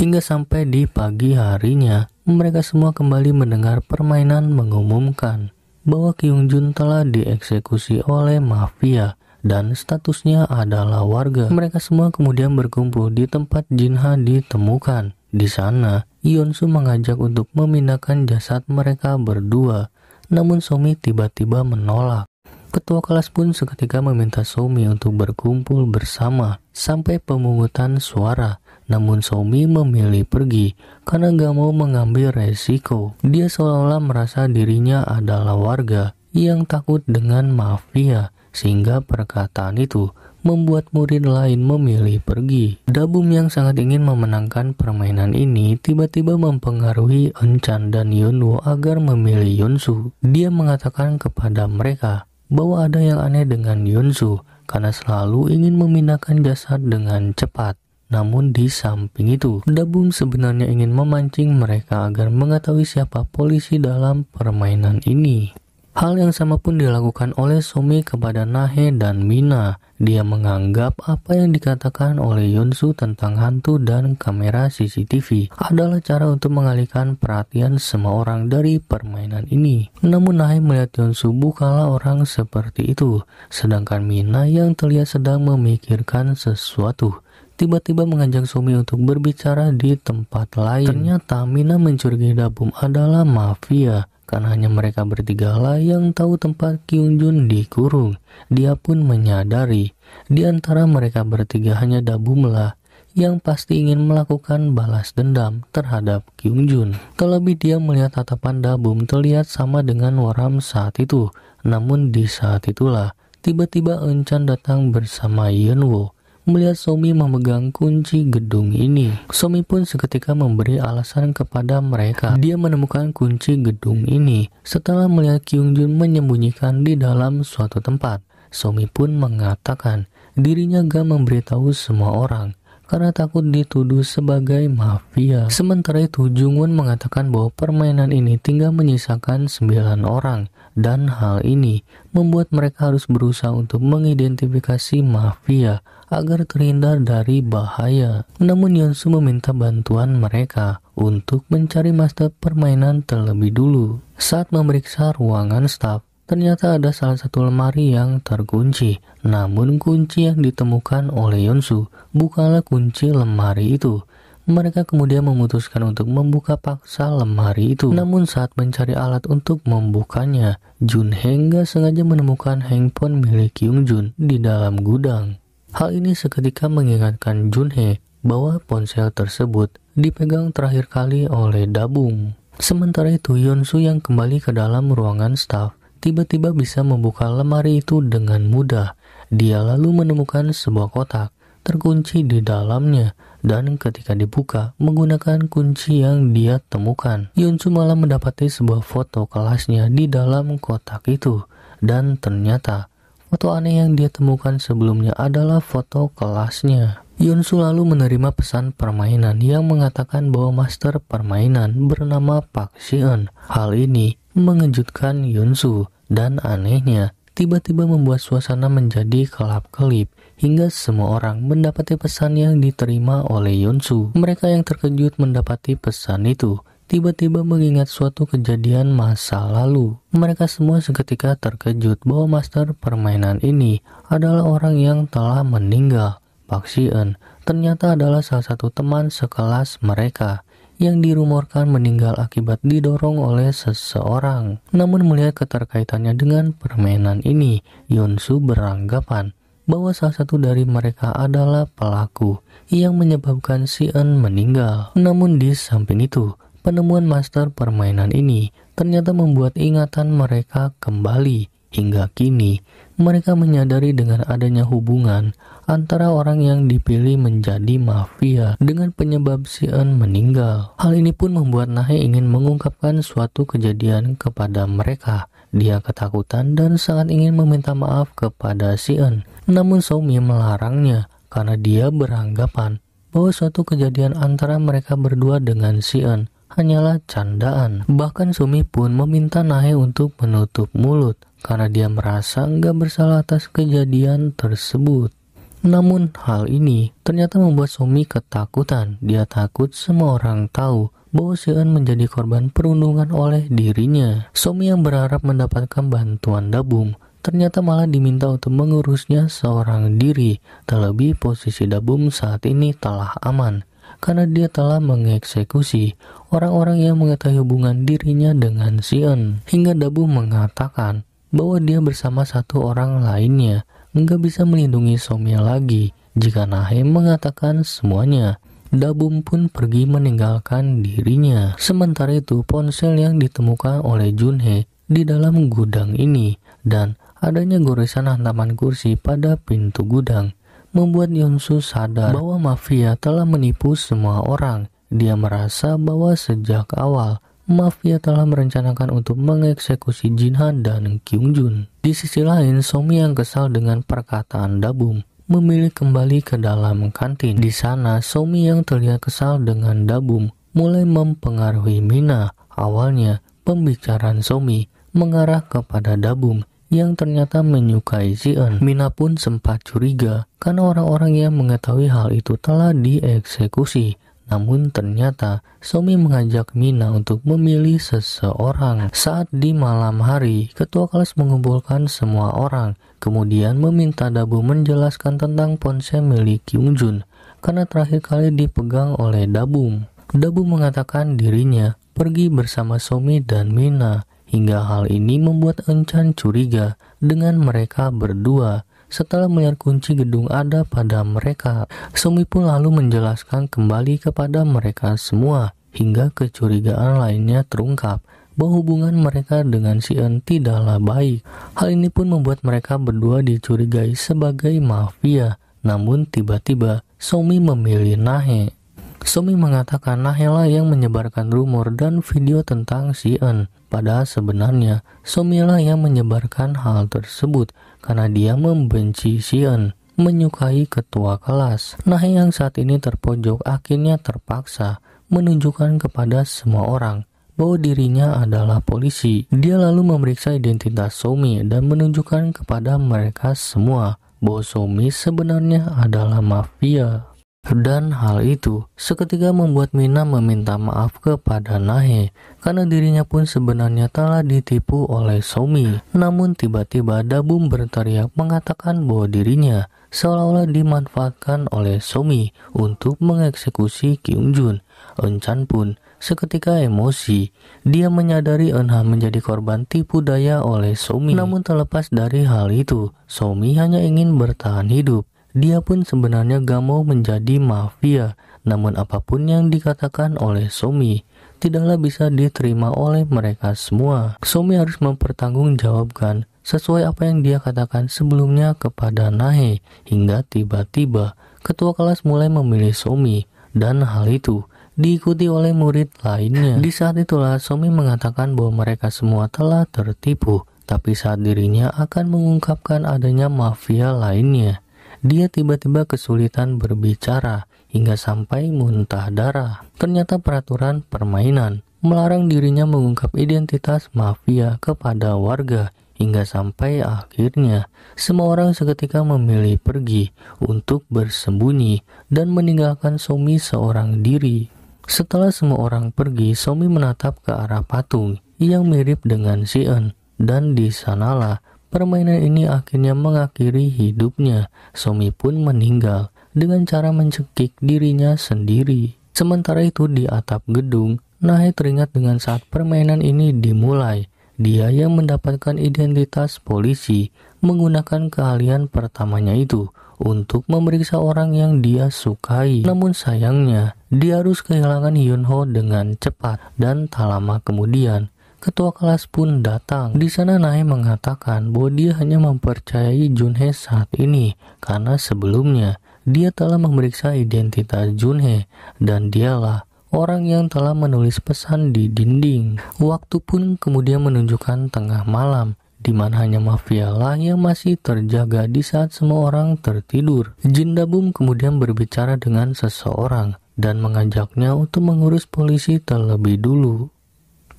Hingga sampai di pagi harinya, mereka semua kembali mendengar permainan mengumumkan bahwa Kyung Jun telah dieksekusi oleh mafia dan statusnya adalah warga. Mereka semua kemudian berkumpul di tempat Jinha ditemukan. Di sana, Yon-su mengajak untuk memindahkan jasad mereka berdua, namun Somi tiba-tiba menolak. Ketua kelas pun seketika meminta Somi untuk berkumpul bersama sampai pemungutan suara namun Somi memilih pergi karena gak mau mengambil resiko. Dia seolah-olah merasa dirinya adalah warga yang takut dengan mafia sehingga perkataan itu membuat murid lain memilih pergi. Dabum yang sangat ingin memenangkan permainan ini tiba-tiba mempengaruhi Enchan dan Yunwo agar memilih Yunsu. Dia mengatakan kepada mereka bahwa ada yang aneh dengan Yunsu karena selalu ingin memindahkan jasad dengan cepat. Namun di samping itu, Dabum sebenarnya ingin memancing mereka agar mengetahui siapa polisi dalam permainan ini. Hal yang sama pun dilakukan oleh Sumi kepada Nahe dan Mina. Dia menganggap apa yang dikatakan oleh Yunsu tentang hantu dan kamera CCTV adalah cara untuk mengalihkan perhatian semua orang dari permainan ini. Namun Nahe melihat Yunsu bukanlah orang seperti itu, sedangkan Mina yang terlihat sedang memikirkan sesuatu tiba-tiba mengajak Sumi untuk berbicara di tempat lain. Ternyata Mina mencurigai Dabum adalah mafia karena hanya mereka bertiga lah yang tahu tempat Kyungjun dikurung. Dia pun menyadari di antara mereka bertiga hanya Dabum lah yang pasti ingin melakukan balas dendam terhadap Kyungjun. Terlebih dia melihat tatapan Dabum terlihat sama dengan Waram saat itu. Namun di saat itulah tiba-tiba Euncan datang bersama Yeonwoo melihat Somi memegang kunci gedung ini. Somi pun seketika memberi alasan kepada mereka. Dia menemukan kunci gedung ini setelah melihat Kyung Jun menyembunyikan di dalam suatu tempat. Somi pun mengatakan dirinya gak memberitahu semua orang karena takut dituduh sebagai mafia. Sementara itu, Jungwon mengatakan bahwa permainan ini tinggal menyisakan 9 orang dan hal ini membuat mereka harus berusaha untuk mengidentifikasi mafia agar terhindar dari bahaya. Namun Yonsu meminta bantuan mereka untuk mencari master permainan terlebih dulu. Saat memeriksa ruangan staff, ternyata ada salah satu lemari yang terkunci. Namun kunci yang ditemukan oleh Yonsu bukanlah kunci lemari itu. Mereka kemudian memutuskan untuk membuka paksa lemari itu. Namun saat mencari alat untuk membukanya, Jun Heng sengaja menemukan handphone milik Kyung Jun di dalam gudang. Hal ini seketika mengingatkan Junhe bahwa ponsel tersebut dipegang terakhir kali oleh Dabung. Sementara itu Yonsu yang kembali ke dalam ruangan staff tiba-tiba bisa membuka lemari itu dengan mudah. Dia lalu menemukan sebuah kotak terkunci di dalamnya dan ketika dibuka menggunakan kunci yang dia temukan. Yunsu malah mendapati sebuah foto kelasnya di dalam kotak itu dan ternyata Foto aneh yang dia temukan sebelumnya adalah foto kelasnya. Yunsu lalu menerima pesan permainan yang mengatakan bahwa master permainan bernama Pak Seon. Hal ini mengejutkan Yunsu dan anehnya tiba-tiba membuat suasana menjadi kelap-kelip hingga semua orang mendapati pesan yang diterima oleh Yunsu. Mereka yang terkejut mendapati pesan itu tiba-tiba mengingat suatu kejadian masa lalu. Mereka semua seketika terkejut bahwa master permainan ini adalah orang yang telah meninggal. Pak Sien ternyata adalah salah satu teman sekelas mereka yang dirumorkan meninggal akibat didorong oleh seseorang. Namun melihat keterkaitannya dengan permainan ini, Yunsu beranggapan bahwa salah satu dari mereka adalah pelaku yang menyebabkan Sien meninggal. Namun di samping itu, Penemuan master permainan ini ternyata membuat ingatan mereka kembali hingga kini. Mereka menyadari dengan adanya hubungan antara orang yang dipilih menjadi mafia dengan penyebab Sion meninggal. Hal ini pun membuat Nahe ingin mengungkapkan suatu kejadian kepada mereka. Dia ketakutan dan sangat ingin meminta maaf kepada Sion. Namun Somi melarangnya karena dia beranggapan bahwa suatu kejadian antara mereka berdua dengan Sion hanyalah candaan. Bahkan Sumi pun meminta Nahe untuk menutup mulut karena dia merasa nggak bersalah atas kejadian tersebut. Namun hal ini ternyata membuat Sumi ketakutan. Dia takut semua orang tahu bahwa Seon menjadi korban perundungan oleh dirinya. sumi yang berharap mendapatkan bantuan Dabum ternyata malah diminta untuk mengurusnya seorang diri. Terlebih posisi Dabum saat ini telah aman karena dia telah mengeksekusi orang-orang yang mengetahui hubungan dirinya dengan Sion. Hingga Dabu mengatakan bahwa dia bersama satu orang lainnya nggak bisa melindungi suaminya lagi jika Nahem mengatakan semuanya. Dabum pun pergi meninggalkan dirinya. Sementara itu, ponsel yang ditemukan oleh Junhe di dalam gudang ini dan adanya goresan hantaman kursi pada pintu gudang membuat Yonsu sadar bahwa mafia telah menipu semua orang. Dia merasa bahwa sejak awal mafia telah merencanakan untuk mengeksekusi Jinhan dan Kyungjun. Di sisi lain, Somi yang kesal dengan perkataan Dabum memilih kembali ke dalam kantin. Di sana, Somi yang terlihat kesal dengan Dabum mulai mempengaruhi Mina. Awalnya, pembicaraan Somi mengarah kepada Dabum yang ternyata menyukai Zion. Mina pun sempat curiga karena orang-orang yang mengetahui hal itu telah dieksekusi. Namun ternyata Somi mengajak Mina untuk memilih seseorang. Saat di malam hari, ketua kelas mengumpulkan semua orang, kemudian meminta Dabu menjelaskan tentang ponsel milik Kim Jun karena terakhir kali dipegang oleh Dabu. Dabu mengatakan dirinya pergi bersama Somi dan Mina Hingga hal ini membuat Enchan curiga dengan mereka berdua setelah melihat kunci gedung ada pada mereka. Sumi pun lalu menjelaskan kembali kepada mereka semua hingga kecurigaan lainnya terungkap bahwa hubungan mereka dengan Si En tidaklah baik. Hal ini pun membuat mereka berdua dicurigai sebagai mafia. Namun tiba-tiba Somi memilih Nahe. Somi mengatakan Nahela yang menyebarkan rumor dan video tentang Si En. Padahal sebenarnya Somila yang menyebarkan hal tersebut karena dia membenci Sion, menyukai ketua kelas. Nah yang saat ini terpojok akhirnya terpaksa menunjukkan kepada semua orang bahwa dirinya adalah polisi. Dia lalu memeriksa identitas Somi dan menunjukkan kepada mereka semua bahwa Somi sebenarnya adalah mafia. Dan hal itu seketika membuat Mina meminta maaf kepada Nahe karena dirinya pun sebenarnya telah ditipu oleh Somi. Namun tiba-tiba Dabum berteriak mengatakan bahwa dirinya seolah-olah dimanfaatkan oleh Somi untuk mengeksekusi Kim Jun. Enchan pun seketika emosi. Dia menyadari Eunha menjadi korban tipu daya oleh Somi. Namun terlepas dari hal itu, Somi hanya ingin bertahan hidup dia pun sebenarnya gak mau menjadi mafia, namun apapun yang dikatakan oleh Somi tidaklah bisa diterima oleh mereka semua. Somi harus mempertanggungjawabkan sesuai apa yang dia katakan sebelumnya kepada Nahe, hingga tiba-tiba ketua kelas mulai memilih Somi, dan hal itu diikuti oleh murid lainnya. Di saat itulah Somi mengatakan bahwa mereka semua telah tertipu, tapi saat dirinya akan mengungkapkan adanya mafia lainnya. Dia tiba-tiba kesulitan berbicara hingga sampai muntah darah. Ternyata peraturan permainan melarang dirinya mengungkap identitas mafia kepada warga hingga sampai akhirnya semua orang seketika memilih pergi untuk bersembunyi dan meninggalkan Somi seorang diri. Setelah semua orang pergi, Somi menatap ke arah patung yang mirip dengan Sion dan di sanalah Permainan ini akhirnya mengakhiri hidupnya. Somi pun meninggal dengan cara mencekik dirinya sendiri. Sementara itu di atap gedung, Nahe teringat dengan saat permainan ini dimulai. Dia yang mendapatkan identitas polisi menggunakan keahlian pertamanya itu untuk memeriksa orang yang dia sukai. Namun sayangnya, dia harus kehilangan Yunho dengan cepat dan tak lama kemudian. Ketua kelas pun datang. Di sana Nae mengatakan bahwa dia hanya mempercayai Junhe saat ini karena sebelumnya dia telah memeriksa identitas Junhe dan dialah orang yang telah menulis pesan di dinding. Waktu pun kemudian menunjukkan tengah malam di mana hanya mafia lah yang masih terjaga di saat semua orang tertidur. Jindabum kemudian berbicara dengan seseorang dan mengajaknya untuk mengurus polisi terlebih dulu.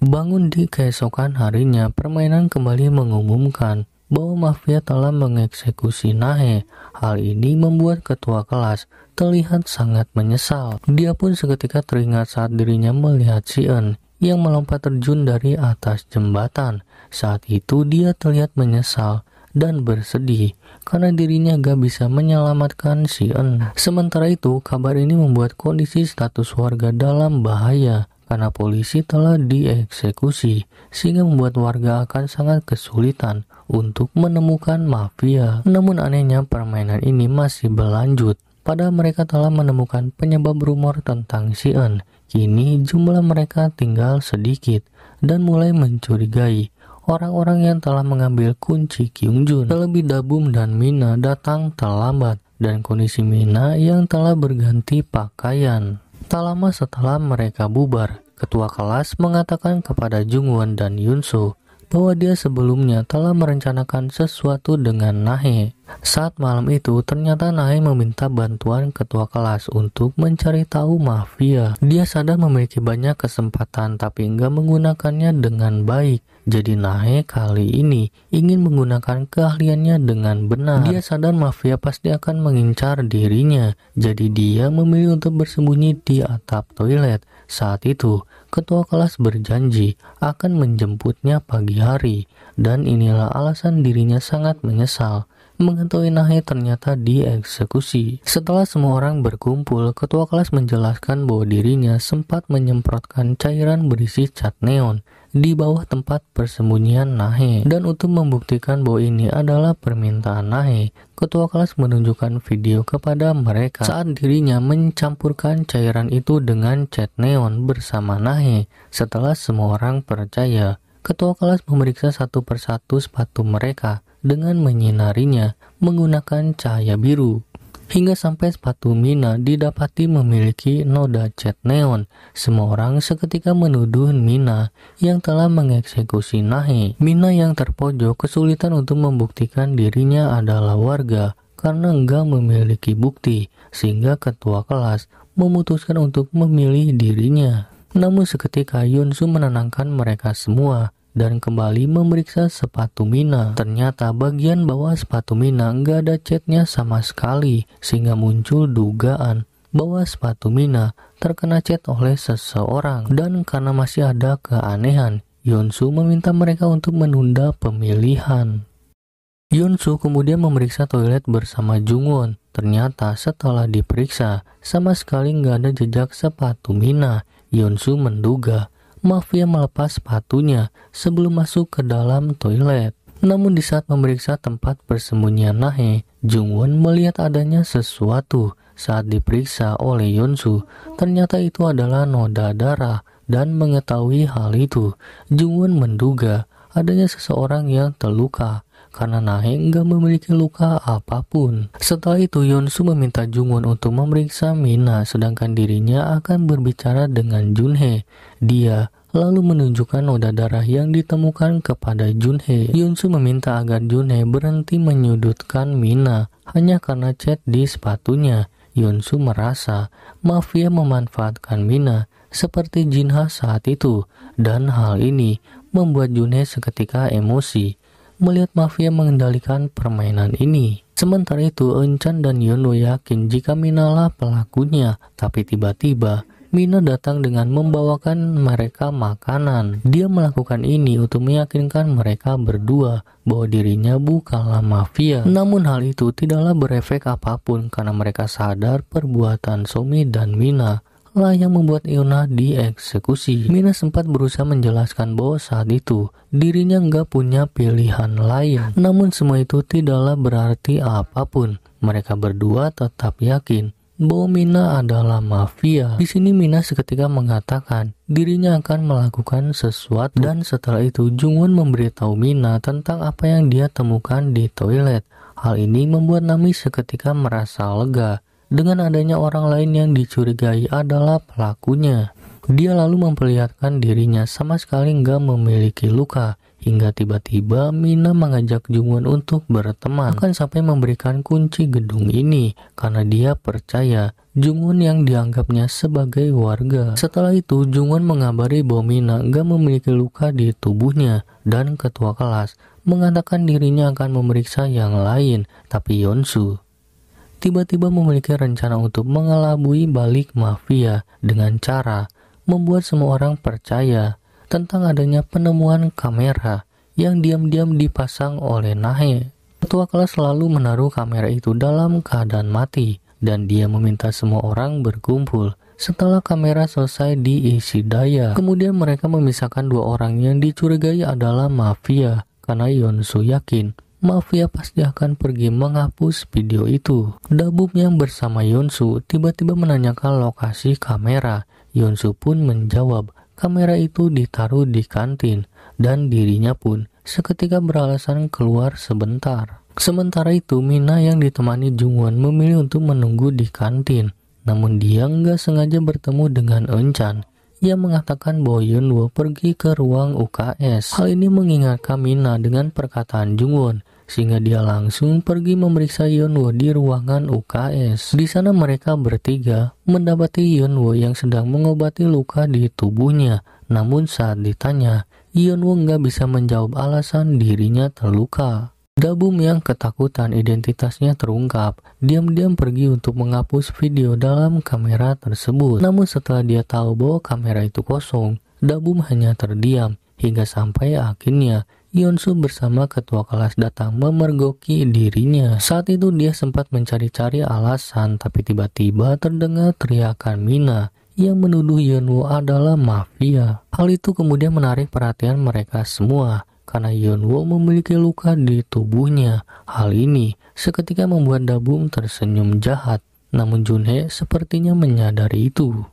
Bangun di keesokan harinya, permainan kembali mengumumkan bahwa mafia telah mengeksekusi Nahe. Hal ini membuat ketua kelas terlihat sangat menyesal. Dia pun seketika teringat saat dirinya melihat En yang melompat terjun dari atas jembatan. Saat itu dia terlihat menyesal dan bersedih karena dirinya gak bisa menyelamatkan En. Sementara itu, kabar ini membuat kondisi status warga dalam bahaya karena polisi telah dieksekusi, sehingga membuat warga akan sangat kesulitan untuk menemukan mafia. Namun anehnya permainan ini masih berlanjut. Pada mereka telah menemukan penyebab rumor tentang Si Eun. Kini jumlah mereka tinggal sedikit dan mulai mencurigai orang-orang yang telah mengambil kunci Kyungjun. Terlebih Dabum dan Mina datang terlambat dan kondisi Mina yang telah berganti pakaian. Tak lama setelah mereka bubar, ketua kelas mengatakan kepada Jungwon dan Yunsu bahwa dia sebelumnya telah merencanakan sesuatu dengan Nahe. Saat malam itu, ternyata Nahe meminta bantuan ketua kelas untuk mencari tahu mafia. Dia sadar memiliki banyak kesempatan tapi enggak menggunakannya dengan baik. Jadi Nahe kali ini ingin menggunakan keahliannya dengan benar. Dia sadar mafia pasti akan mengincar dirinya. Jadi dia memilih untuk bersembunyi di atap toilet. Saat itu, ketua kelas berjanji akan menjemputnya pagi hari. Dan inilah alasan dirinya sangat menyesal mengetahui Nahe ternyata dieksekusi. Setelah semua orang berkumpul, ketua kelas menjelaskan bahwa dirinya sempat menyemprotkan cairan berisi cat neon di bawah tempat persembunyian Nahe. Dan untuk membuktikan bahwa ini adalah permintaan Nahe, ketua kelas menunjukkan video kepada mereka saat dirinya mencampurkan cairan itu dengan cat neon bersama Nahe setelah semua orang percaya. Ketua kelas memeriksa satu persatu sepatu mereka dengan menyinarinya menggunakan cahaya biru hingga sampai sepatu Mina didapati memiliki noda cat neon. Semua orang seketika menuduh Mina yang telah mengeksekusi Nahi. Mina yang terpojok kesulitan untuk membuktikan dirinya adalah warga karena enggak memiliki bukti, sehingga ketua kelas memutuskan untuk memilih dirinya. Namun seketika Yunsu menenangkan mereka semua dan kembali memeriksa sepatu Mina. Ternyata bagian bawah sepatu Mina nggak ada catnya sama sekali, sehingga muncul dugaan bahwa sepatu Mina terkena cat oleh seseorang. Dan karena masih ada keanehan, Yonsu meminta mereka untuk menunda pemilihan. Yunsu kemudian memeriksa toilet bersama Jungwon. Ternyata setelah diperiksa, sama sekali nggak ada jejak sepatu Mina. Yunsu menduga mafia ya melepas sepatunya sebelum masuk ke dalam toilet. Namun di saat memeriksa tempat persembunyian Nahe, Jungwon melihat adanya sesuatu saat diperiksa oleh Yonsu. Ternyata itu adalah noda darah dan mengetahui hal itu, Jungwon menduga adanya seseorang yang terluka karena Nahe gak memiliki luka apapun. Setelah itu Yonsu meminta Jungwon untuk memeriksa Mina sedangkan dirinya akan berbicara dengan Junhe. Dia lalu menunjukkan noda darah yang ditemukan kepada Junhe. Yunsu meminta agar Junhe berhenti menyudutkan Mina hanya karena cat di sepatunya. Yunsu merasa mafia memanfaatkan Mina seperti Jinha saat itu dan hal ini membuat Junhe seketika emosi melihat mafia mengendalikan permainan ini. Sementara itu, Enchan dan Yono yakin jika Minalah pelakunya, tapi tiba-tiba Mina datang dengan membawakan mereka makanan. Dia melakukan ini untuk meyakinkan mereka berdua bahwa dirinya bukanlah mafia. Namun hal itu tidaklah berefek apapun karena mereka sadar perbuatan Somi dan Mina lah yang membuat Iona dieksekusi. Mina sempat berusaha menjelaskan bahwa saat itu dirinya nggak punya pilihan lain. Namun semua itu tidaklah berarti apapun. Mereka berdua tetap yakin bahwa Mina adalah mafia. Di sini Mina seketika mengatakan dirinya akan melakukan sesuatu dan setelah itu Jungwon memberitahu Mina tentang apa yang dia temukan di toilet. Hal ini membuat Nami seketika merasa lega dengan adanya orang lain yang dicurigai adalah pelakunya. Dia lalu memperlihatkan dirinya sama sekali nggak memiliki luka, hingga tiba-tiba Mina mengajak Jungwon untuk berteman. Akan sampai memberikan kunci gedung ini, karena dia percaya Jungwon yang dianggapnya sebagai warga. Setelah itu, Jungwon mengabari bahwa Mina nggak memiliki luka di tubuhnya, dan ketua kelas mengatakan dirinya akan memeriksa yang lain, tapi Yonsu tiba-tiba memiliki rencana untuk mengelabui balik mafia dengan cara membuat semua orang percaya tentang adanya penemuan kamera yang diam-diam dipasang oleh Nahe. Ketua kelas selalu menaruh kamera itu dalam keadaan mati dan dia meminta semua orang berkumpul. Setelah kamera selesai diisi daya, kemudian mereka memisahkan dua orang yang dicurigai adalah mafia karena Yonsu yakin Mafia ya pasti akan pergi menghapus video itu. Dabum yang bersama Yunsu tiba-tiba menanyakan lokasi kamera. Yunsu pun menjawab, kamera itu ditaruh di kantin dan dirinya pun seketika beralasan keluar sebentar. Sementara itu, Mina yang ditemani Jungwon memilih untuk menunggu di kantin. Namun dia nggak sengaja bertemu dengan Eunchan. ia mengatakan bahwa Yunwo pergi ke ruang UKS. Hal ini mengingatkan Mina dengan perkataan Jungwon sehingga dia langsung pergi memeriksa Yunwo di ruangan UKS. Di sana mereka bertiga mendapati Yunwo yang sedang mengobati luka di tubuhnya. Namun saat ditanya, Yunwo nggak bisa menjawab alasan dirinya terluka. Dabum yang ketakutan identitasnya terungkap, diam-diam pergi untuk menghapus video dalam kamera tersebut. Namun setelah dia tahu bahwa kamera itu kosong, Dabum hanya terdiam hingga sampai akhirnya Yunsu bersama ketua kelas datang memergoki dirinya. Saat itu dia sempat mencari-cari alasan tapi tiba-tiba terdengar teriakan Mina yang menuduh Yunwo adalah mafia. Hal itu kemudian menarik perhatian mereka semua karena Yunwo memiliki luka di tubuhnya. Hal ini seketika membuat Dabung tersenyum jahat. Namun Junhe sepertinya menyadari itu.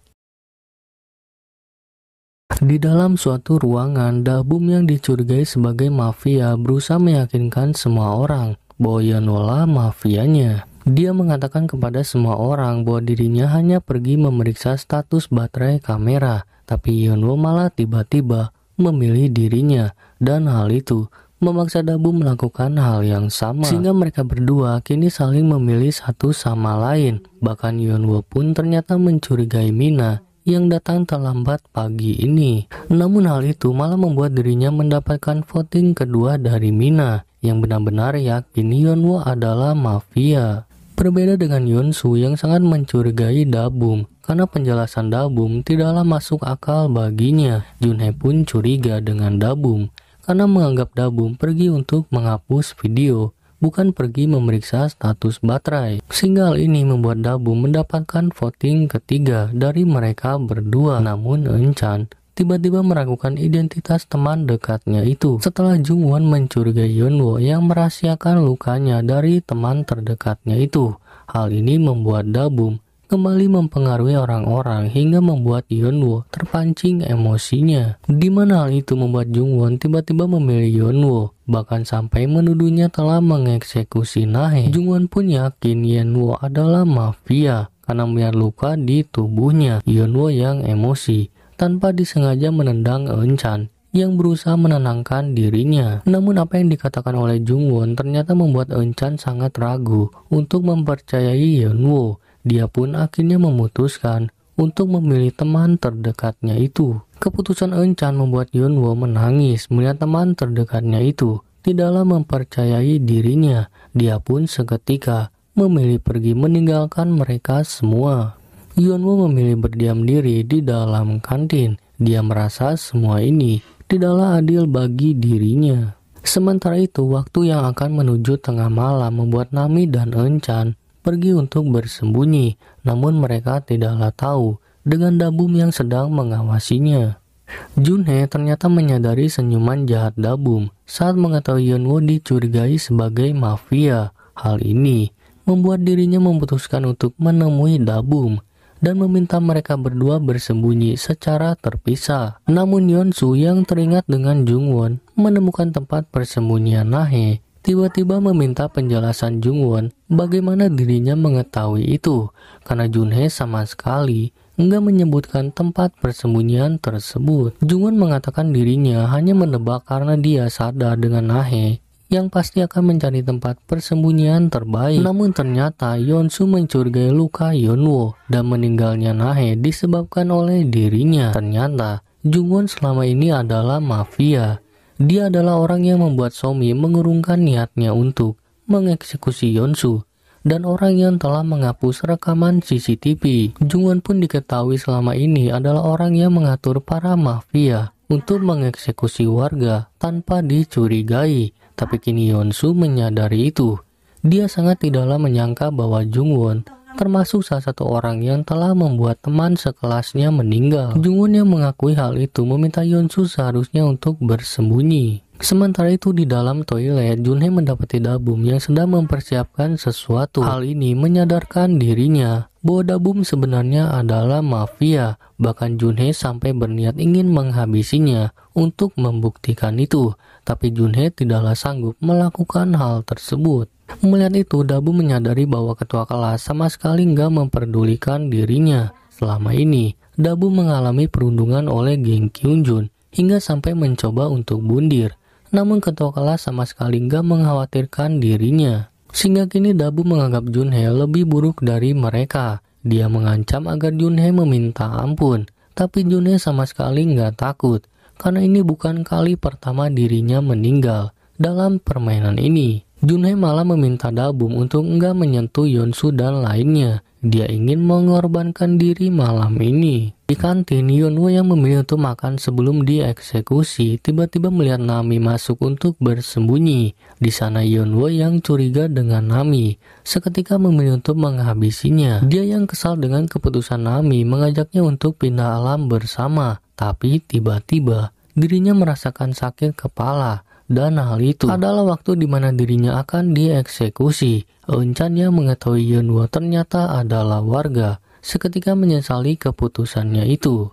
Di dalam suatu ruangan, Dahbum yang dicurigai sebagai mafia berusaha meyakinkan semua orang bahwa Yanola mafianya. Dia mengatakan kepada semua orang bahwa dirinya hanya pergi memeriksa status baterai kamera, tapi Yonwo malah tiba-tiba memilih dirinya dan hal itu memaksa Dabu melakukan hal yang sama sehingga mereka berdua kini saling memilih satu sama lain bahkan Yonwo pun ternyata mencurigai Mina yang datang terlambat pagi ini. Namun hal itu malah membuat dirinya mendapatkan voting kedua dari Mina yang benar-benar yakin Yeonwo adalah mafia. Berbeda dengan Yunsu yang sangat mencurigai Dabum karena penjelasan Dabum tidaklah masuk akal baginya. Junhe pun curiga dengan Dabum karena menganggap Dabum pergi untuk menghapus video bukan pergi memeriksa status baterai. Single ini membuat Dabu mendapatkan voting ketiga dari mereka berdua. Namun Enchan tiba-tiba meragukan identitas teman dekatnya itu setelah Jungwon mencurigai Yeonwo yang merahasiakan lukanya dari teman terdekatnya itu. Hal ini membuat Dabum kembali mempengaruhi orang-orang hingga membuat Yeonwoo terpancing emosinya. Di mana hal itu membuat Jungwon tiba-tiba memilih Yeonwoo, bahkan sampai menuduhnya telah mengeksekusi Nahe. Jungwon pun yakin Yeonwoo adalah mafia karena melihat luka di tubuhnya. Yeonwoo yang emosi tanpa disengaja menendang Eunchan yang berusaha menenangkan dirinya. Namun apa yang dikatakan oleh Jungwon ternyata membuat Eunchan sangat ragu untuk mempercayai Yeonwoo dia pun akhirnya memutuskan untuk memilih teman terdekatnya itu. Keputusan Enchan membuat Yunwo menangis melihat teman terdekatnya itu tidaklah mempercayai dirinya. Dia pun seketika memilih pergi meninggalkan mereka semua. Yunwo memilih berdiam diri di dalam kantin. Dia merasa semua ini tidaklah adil bagi dirinya. Sementara itu, waktu yang akan menuju tengah malam membuat Nami dan Enchan pergi untuk bersembunyi, namun mereka tidaklah tahu dengan Dabum yang sedang mengawasinya. Junhe ternyata menyadari senyuman jahat Dabum saat mengetahui Yunwo dicurigai sebagai mafia. Hal ini membuat dirinya memutuskan untuk menemui Dabum dan meminta mereka berdua bersembunyi secara terpisah. Namun Yeonsu yang teringat dengan Jungwon menemukan tempat persembunyian Nahe tiba-tiba meminta penjelasan Jungwon bagaimana dirinya mengetahui itu karena Junhe sama sekali enggak menyebutkan tempat persembunyian tersebut. Won mengatakan dirinya hanya menebak karena dia sadar dengan Nahe yang pasti akan mencari tempat persembunyian terbaik. Namun ternyata Yon-su mencurigai luka Yonwo dan meninggalnya Nahe disebabkan oleh dirinya. Ternyata Won selama ini adalah mafia dia adalah orang yang membuat Somi mengurungkan niatnya untuk mengeksekusi Yonsu dan orang yang telah menghapus rekaman CCTV. Jungwon pun diketahui selama ini adalah orang yang mengatur para mafia untuk mengeksekusi warga tanpa dicurigai. Tapi kini Yonsu menyadari itu. Dia sangat tidaklah menyangka bahwa Jungwon termasuk salah satu orang yang telah membuat teman sekelasnya meninggal. Jungwon yang mengakui hal itu meminta Yeonsu seharusnya untuk bersembunyi. Sementara itu di dalam toilet, Junhae mendapati Dabum yang sedang mempersiapkan sesuatu. Hal ini menyadarkan dirinya bahwa Dabum sebenarnya adalah mafia. Bahkan Junhae sampai berniat ingin menghabisinya untuk membuktikan itu. Tapi Junhae tidaklah sanggup melakukan hal tersebut. Melihat itu, Dabu menyadari bahwa ketua kelas sama sekali nggak memperdulikan dirinya. Selama ini, Dabu mengalami perundungan oleh geng Kyunjun hingga sampai mencoba untuk bundir. Namun ketua kelas sama sekali nggak mengkhawatirkan dirinya. Sehingga kini Dabu menganggap Junhe lebih buruk dari mereka. Dia mengancam agar Junhe meminta ampun. Tapi Junhe sama sekali nggak takut, karena ini bukan kali pertama dirinya meninggal dalam permainan ini. Junhe malah meminta Dabum untuk enggak menyentuh Yonsu dan lainnya. Dia ingin mengorbankan diri malam ini. Di kantin, Yonwo yang memilih untuk makan sebelum dieksekusi tiba-tiba melihat Nami masuk untuk bersembunyi. Di sana Yonwo yang curiga dengan Nami, seketika memilih untuk menghabisinya. Dia yang kesal dengan keputusan Nami mengajaknya untuk pindah alam bersama, tapi tiba-tiba dirinya merasakan sakit kepala dan hal itu adalah waktu di mana dirinya akan dieksekusi. yang mengetahui Yeonwoo ternyata adalah warga, seketika menyesali keputusannya itu.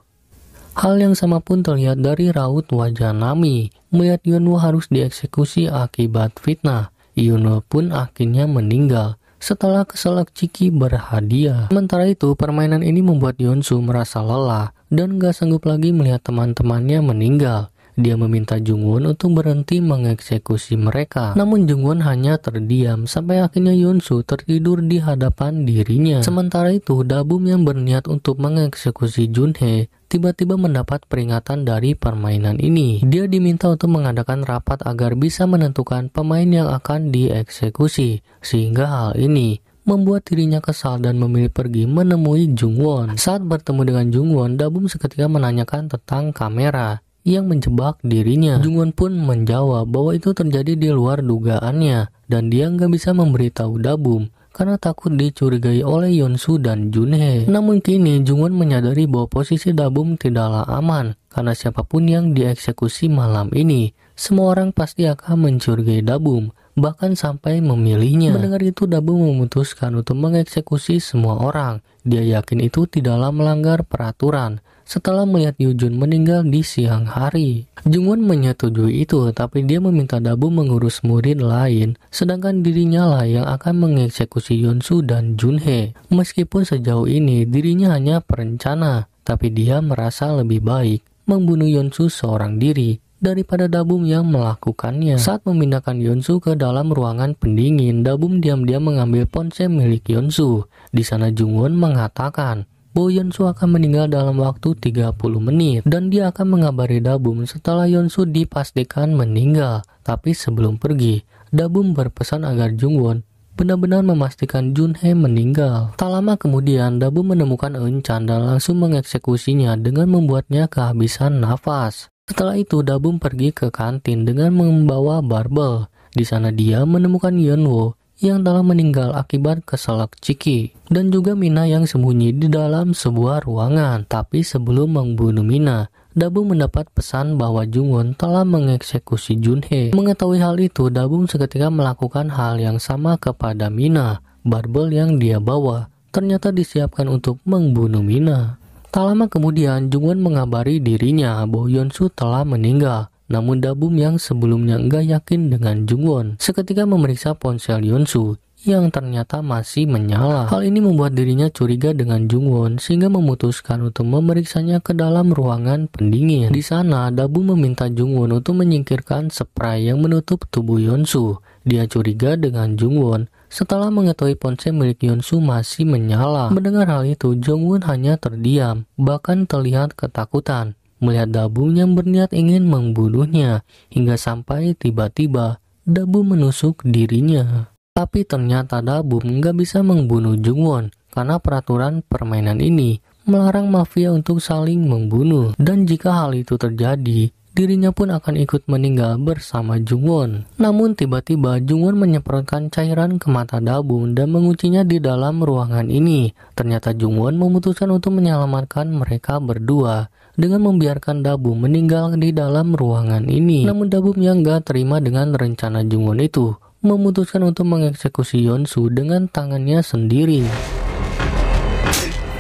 Hal yang sama pun terlihat dari raut wajah Nami, melihat Yeonwoo harus dieksekusi akibat fitnah. Yeonwoo pun akhirnya meninggal setelah keselak Ciki berhadiah. Sementara itu, permainan ini membuat Yonsu merasa lelah dan gak sanggup lagi melihat teman-temannya meninggal. Dia meminta Jungwon untuk berhenti mengeksekusi mereka. Namun Jungwon hanya terdiam sampai akhirnya Yunsu tertidur di hadapan dirinya. Sementara itu, Dabum yang berniat untuk mengeksekusi Junhe tiba-tiba mendapat peringatan dari permainan ini. Dia diminta untuk mengadakan rapat agar bisa menentukan pemain yang akan dieksekusi, sehingga hal ini membuat dirinya kesal dan memilih pergi menemui Jungwon. Saat bertemu dengan Jungwon, Dabum seketika menanyakan tentang kamera yang menjebak dirinya. Jungwon pun menjawab bahwa itu terjadi di luar dugaannya dan dia nggak bisa memberitahu Dabum karena takut dicurigai oleh Yonsu dan Junhe. Namun kini Jungwon menyadari bahwa posisi Dabum tidaklah aman karena siapapun yang dieksekusi malam ini, semua orang pasti akan mencurigai Dabum bahkan sampai memilihnya. Mendengar itu Dabum memutuskan untuk mengeksekusi semua orang. Dia yakin itu tidaklah melanggar peraturan setelah melihat Yujun meninggal di siang hari. Jungwon menyetujui itu, tapi dia meminta Dabu mengurus murid lain, sedangkan dirinya lah yang akan mengeksekusi Yonsu dan Junhe. Meskipun sejauh ini dirinya hanya perencana, tapi dia merasa lebih baik membunuh Yonsu seorang diri daripada Dabum yang melakukannya. Saat memindahkan Yonsu ke dalam ruangan pendingin, Dabum diam-diam mengambil ponsel milik Yonsu. Di sana Jungwon mengatakan, Bo Yonsu akan meninggal dalam waktu 30 menit dan dia akan mengabari Dabum setelah Yonsu dipastikan meninggal. Tapi sebelum pergi, Dabum berpesan agar Jungwon benar-benar memastikan jun Junhe meninggal. Tak lama kemudian, Dabu menemukan Eun-chan dan langsung mengeksekusinya dengan membuatnya kehabisan nafas. Setelah itu, Dabum pergi ke kantin dengan membawa barbel. Di sana dia menemukan Yeonwo yang telah meninggal akibat keselak Ciki dan juga Mina yang sembunyi di dalam sebuah ruangan. Tapi sebelum membunuh Mina, Dabung mendapat pesan bahwa Jungun telah mengeksekusi Junhe. Mengetahui hal itu, Dabung seketika melakukan hal yang sama kepada Mina. Barbel yang dia bawa ternyata disiapkan untuk membunuh Mina. Tak lama kemudian, Jungun mengabari dirinya bahwa Yeonsu telah meninggal namun Dabum yang sebelumnya enggak yakin dengan Jungwon seketika memeriksa ponsel Yunsu yang ternyata masih menyala. Hal ini membuat dirinya curiga dengan Jungwon sehingga memutuskan untuk memeriksanya ke dalam ruangan pendingin. Di sana, Dabu meminta Jungwon untuk menyingkirkan spray yang menutup tubuh Yunsu. Dia curiga dengan Jungwon setelah mengetahui ponsel milik Yunsu masih menyala. Mendengar hal itu, Jungwon hanya terdiam, bahkan terlihat ketakutan melihat Dabu yang berniat ingin membunuhnya hingga sampai tiba-tiba Dabu menusuk dirinya. Tapi ternyata Dabu nggak bisa membunuh Jungwon karena peraturan permainan ini melarang mafia untuk saling membunuh dan jika hal itu terjadi dirinya pun akan ikut meninggal bersama Jungwon. Namun tiba-tiba Jungwon menyemprotkan cairan ke mata Dabung dan menguncinya di dalam ruangan ini. Ternyata Jungwon memutuskan untuk menyelamatkan mereka berdua dengan membiarkan Dabu meninggal di dalam ruangan ini. Namun Dabu yang gak terima dengan rencana Jungwon itu, memutuskan untuk mengeksekusi Yonsu dengan tangannya sendiri.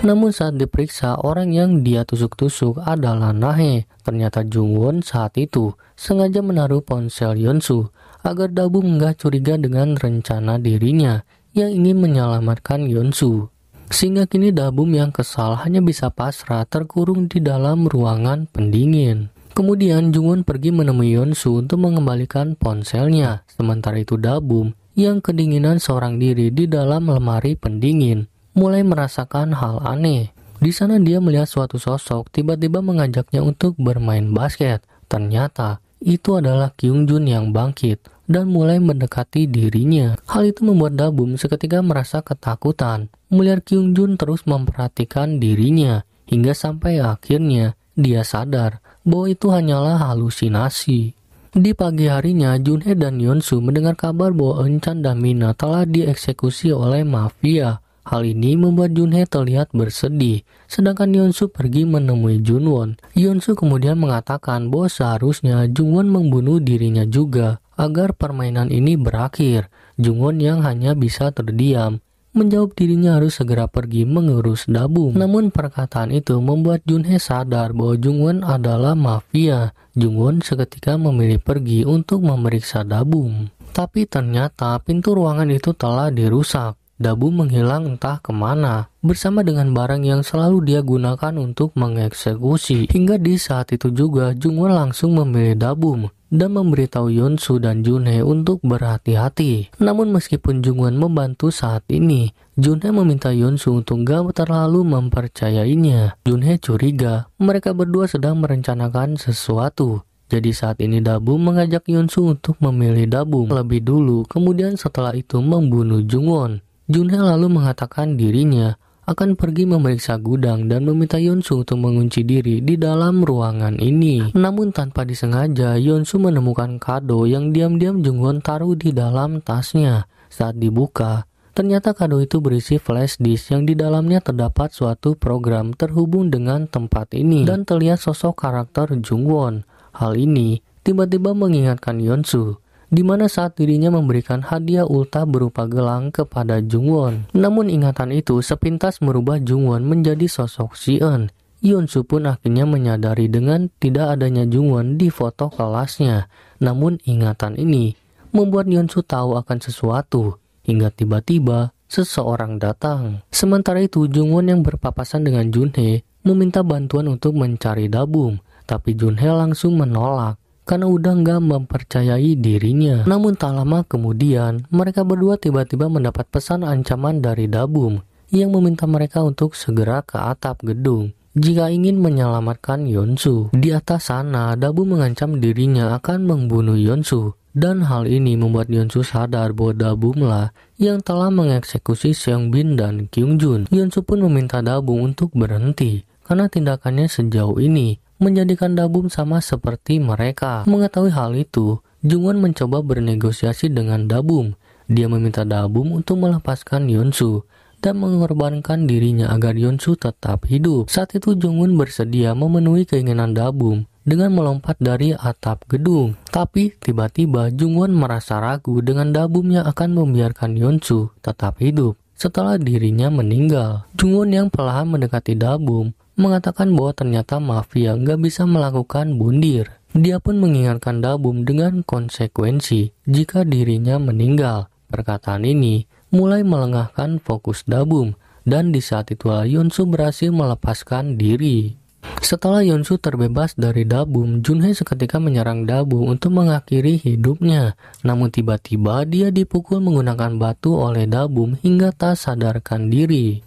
Namun saat diperiksa, orang yang dia tusuk-tusuk adalah Nahe. Ternyata Jungwon saat itu sengaja menaruh ponsel Yonsu agar Dabu nggak curiga dengan rencana dirinya yang ingin menyelamatkan Yonsu. Sehingga kini Dabum yang kesal hanya bisa pasrah terkurung di dalam ruangan pendingin. Kemudian Jungwon pergi menemui Yonsu untuk mengembalikan ponselnya. Sementara itu Dabum yang kedinginan seorang diri di dalam lemari pendingin mulai merasakan hal aneh. Di sana dia melihat suatu sosok tiba-tiba mengajaknya untuk bermain basket. Ternyata itu adalah Kyung Jun yang bangkit dan mulai mendekati dirinya. Hal itu membuat Dabum seketika merasa ketakutan. Melihat Kyung Jun terus memperhatikan dirinya, hingga sampai akhirnya dia sadar bahwa itu hanyalah halusinasi. Di pagi harinya, Jun Junhe dan Su mendengar kabar bahwa Enchan dan Mina telah dieksekusi oleh mafia. Hal ini membuat Jun Junhe terlihat bersedih, sedangkan Su pergi menemui Jun Won. Junwon. Su kemudian mengatakan bahwa seharusnya Jun Won membunuh dirinya juga agar permainan ini berakhir. Jungwon yang hanya bisa terdiam menjawab dirinya harus segera pergi mengurus Dabung. Namun perkataan itu membuat Junhe sadar bahwa Jungwon adalah mafia. Jungwon seketika memilih pergi untuk memeriksa Dabung. Tapi ternyata pintu ruangan itu telah dirusak. Dabung menghilang entah kemana bersama dengan barang yang selalu dia gunakan untuk mengeksekusi. Hingga di saat itu juga Jungwon langsung memilih Dabung dan memberitahu Yunsu dan Junhe untuk berhati-hati. Namun meskipun Jungwon membantu saat ini, Junhe meminta Yunsu untuk gak terlalu mempercayainya. Junhe curiga mereka berdua sedang merencanakan sesuatu. Jadi saat ini Dabu mengajak Yunsu untuk memilih Dabu lebih dulu, kemudian setelah itu membunuh Jungwon. Junhe lalu mengatakan dirinya akan pergi memeriksa gudang dan meminta Yonsu untuk mengunci diri di dalam ruangan ini. Namun tanpa disengaja, Yonsu menemukan kado yang diam-diam Jungwon taruh di dalam tasnya. Saat dibuka, ternyata kado itu berisi flash disk yang di dalamnya terdapat suatu program terhubung dengan tempat ini dan terlihat sosok karakter Jungwon. Hal ini tiba-tiba mengingatkan Yonsu di mana saat dirinya memberikan hadiah ulta berupa gelang kepada Jungwon. Namun ingatan itu sepintas merubah Jungwon menjadi sosok Sion. Yunsu pun akhirnya menyadari dengan tidak adanya Jungwon di foto kelasnya. Namun ingatan ini membuat Yunsu tahu akan sesuatu hingga tiba-tiba seseorang datang. Sementara itu Jungwon yang berpapasan dengan Junhe meminta bantuan untuk mencari Dabum, tapi Junhe langsung menolak karena udah nggak mempercayai dirinya. Namun tak lama kemudian, mereka berdua tiba-tiba mendapat pesan ancaman dari Dabum yang meminta mereka untuk segera ke atap gedung jika ingin menyelamatkan Yonsu. Di atas sana, Dabu mengancam dirinya akan membunuh Yonsu. Dan hal ini membuat Yonsu sadar bahwa Dabum lah yang telah mengeksekusi Seong Bin dan Kyung Jun. Yonsu pun meminta Dabu untuk berhenti karena tindakannya sejauh ini menjadikan Dabum sama seperti mereka. Mengetahui hal itu, Jungwon mencoba bernegosiasi dengan Dabum. Dia meminta Dabum untuk melepaskan Yonsu dan mengorbankan dirinya agar Yonsu tetap hidup. Saat itu Jungwon bersedia memenuhi keinginan Dabum dengan melompat dari atap gedung. Tapi tiba-tiba Jungwon merasa ragu dengan Dabum yang akan membiarkan Yonsu tetap hidup setelah dirinya meninggal. Jungwon yang perlahan mendekati Dabum mengatakan bahwa ternyata mafia nggak bisa melakukan bundir. Dia pun mengingatkan Dabum dengan konsekuensi jika dirinya meninggal. Perkataan ini mulai melengahkan fokus Dabum dan di saat itulah Yunsu berhasil melepaskan diri. Setelah Yonsu terbebas dari Dabum, Junhei seketika menyerang Dabum untuk mengakhiri hidupnya. Namun tiba-tiba dia dipukul menggunakan batu oleh Dabum hingga tak sadarkan diri.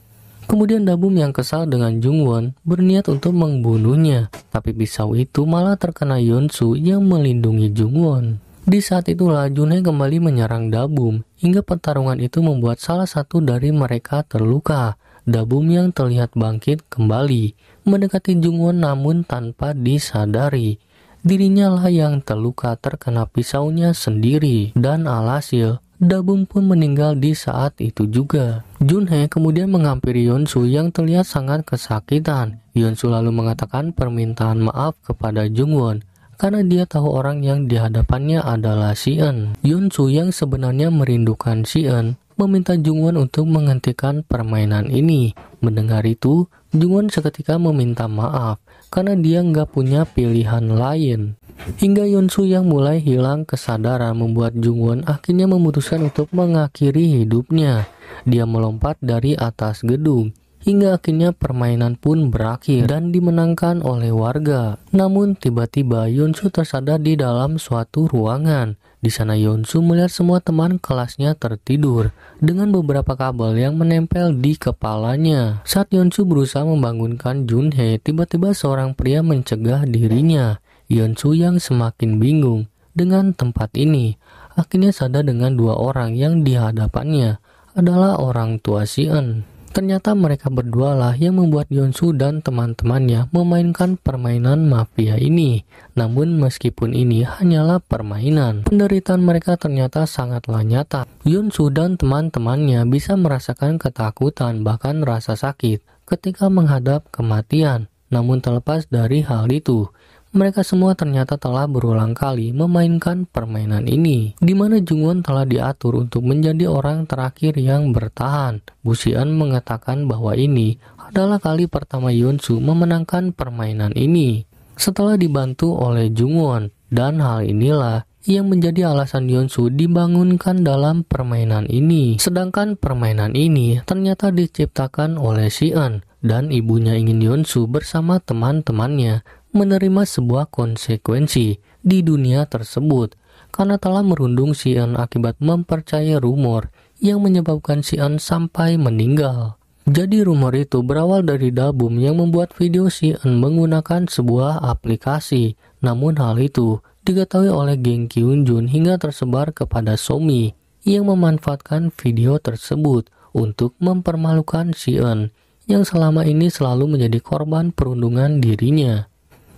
Kemudian Dabum yang kesal dengan Jungwon berniat untuk membunuhnya, tapi pisau itu malah terkena Yonsu yang melindungi Jungwon. Di saat itulah Junhei kembali menyerang Dabum, hingga pertarungan itu membuat salah satu dari mereka terluka. Dabum yang terlihat bangkit kembali, mendekati Jungwon namun tanpa disadari. Dirinya lah yang terluka terkena pisaunya sendiri, dan alhasil Dabum pun meninggal di saat itu juga. Junhe kemudian menghampiri Yunsu yang terlihat sangat kesakitan. Yunsu lalu mengatakan permintaan maaf kepada Jungwon karena dia tahu orang yang dihadapannya adalah Sien. Yunsu yang sebenarnya merindukan Sien meminta Jungwon untuk menghentikan permainan ini. Mendengar itu, Jungwon seketika meminta maaf karena dia nggak punya pilihan lain. Hingga Yunsu yang mulai hilang kesadaran membuat Jungwon akhirnya memutuskan untuk mengakhiri hidupnya. Dia melompat dari atas gedung hingga akhirnya permainan pun berakhir dan dimenangkan oleh warga. Namun tiba-tiba Yunsu tersadar di dalam suatu ruangan. Di sana Yunsu melihat semua teman kelasnya tertidur dengan beberapa kabel yang menempel di kepalanya. Saat Yunsu berusaha membangunkan Junhe, tiba-tiba seorang pria mencegah dirinya. Yeon yang semakin bingung dengan tempat ini. Akhirnya sadar dengan dua orang yang dihadapannya adalah orang tua Si-En. Ternyata mereka berdualah yang membuat Yeon-su dan teman-temannya memainkan permainan mafia ini. Namun meskipun ini hanyalah permainan, penderitaan mereka ternyata sangatlah nyata. su dan teman-temannya bisa merasakan ketakutan bahkan rasa sakit ketika menghadap kematian. Namun terlepas dari hal itu, mereka semua ternyata telah berulang kali memainkan permainan ini, di mana Jungwon telah diatur untuk menjadi orang terakhir yang bertahan. Busian mengatakan bahwa ini adalah kali pertama Yunsu memenangkan permainan ini setelah dibantu oleh Jungwon dan hal inilah yang menjadi alasan Yunsu dibangunkan dalam permainan ini. Sedangkan permainan ini ternyata diciptakan oleh Sian dan ibunya ingin Yunsu bersama teman-temannya menerima sebuah konsekuensi di dunia tersebut karena telah merundung Sion akibat mempercayai rumor yang menyebabkan Sion sampai meninggal. Jadi rumor itu berawal dari Dabum yang membuat video Sion menggunakan sebuah aplikasi. Namun hal itu diketahui oleh geng Kyunjun hingga tersebar kepada Somi yang memanfaatkan video tersebut untuk mempermalukan Sion yang selama ini selalu menjadi korban perundungan dirinya.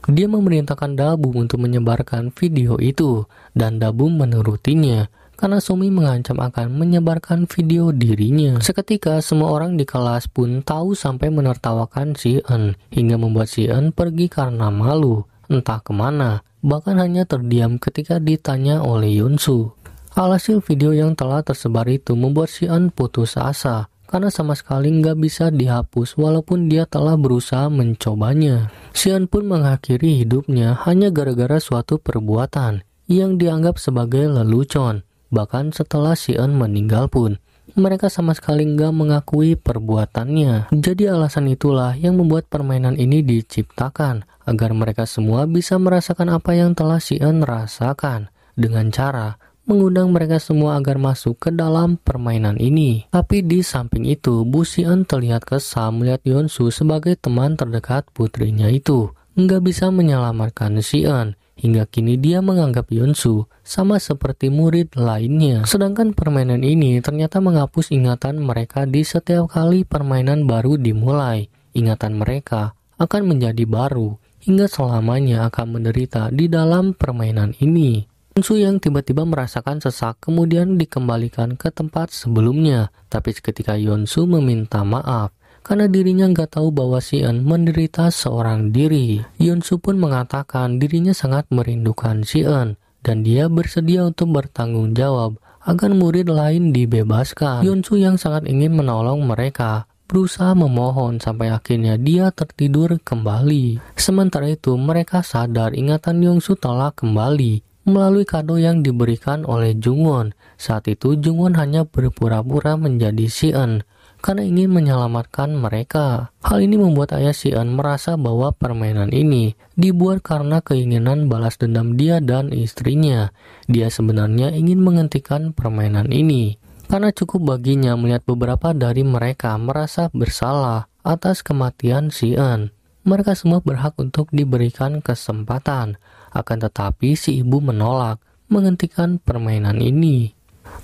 Dia memerintahkan Dabum untuk menyebarkan video itu dan Dabum menurutinya karena Sumi mengancam akan menyebarkan video dirinya. Seketika, semua orang di kelas pun tahu sampai menertawakan si En, hingga membuat si En pergi karena malu, entah kemana, bahkan hanya terdiam ketika ditanya oleh Yunsu. Alhasil video yang telah tersebar itu membuat si En putus asa, karena sama sekali nggak bisa dihapus walaupun dia telah berusaha mencobanya. Sian pun mengakhiri hidupnya hanya gara-gara suatu perbuatan yang dianggap sebagai lelucon. Bahkan setelah Sian meninggal pun, mereka sama sekali nggak mengakui perbuatannya. Jadi alasan itulah yang membuat permainan ini diciptakan, agar mereka semua bisa merasakan apa yang telah Sian rasakan dengan cara mengundang mereka semua agar masuk ke dalam permainan ini. Tapi di samping itu, Bu Sian terlihat kesal melihat Yonsu sebagai teman terdekat putrinya itu. Nggak bisa menyelamatkan Sion, Hingga kini dia menganggap Yonsu sama seperti murid lainnya. Sedangkan permainan ini ternyata menghapus ingatan mereka di setiap kali permainan baru dimulai. Ingatan mereka akan menjadi baru hingga selamanya akan menderita di dalam permainan ini. Yon-su yang tiba-tiba merasakan sesak kemudian dikembalikan ke tempat sebelumnya. Tapi ketika Yonsu meminta maaf, karena dirinya nggak tahu bahwa Si-En menderita seorang diri. Yon-su pun mengatakan dirinya sangat merindukan Si-En dan dia bersedia untuk bertanggung jawab agar murid lain dibebaskan. Yon-su yang sangat ingin menolong mereka berusaha memohon sampai akhirnya dia tertidur kembali. Sementara itu mereka sadar ingatan Yongsu telah kembali melalui kado yang diberikan oleh Jungwon. Saat itu Jungwon hanya berpura-pura menjadi Sien karena ingin menyelamatkan mereka. Hal ini membuat ayah Sien merasa bahwa permainan ini dibuat karena keinginan balas dendam dia dan istrinya. Dia sebenarnya ingin menghentikan permainan ini karena cukup baginya melihat beberapa dari mereka merasa bersalah atas kematian Sien mereka semua berhak untuk diberikan kesempatan. Akan tetapi si ibu menolak, menghentikan permainan ini.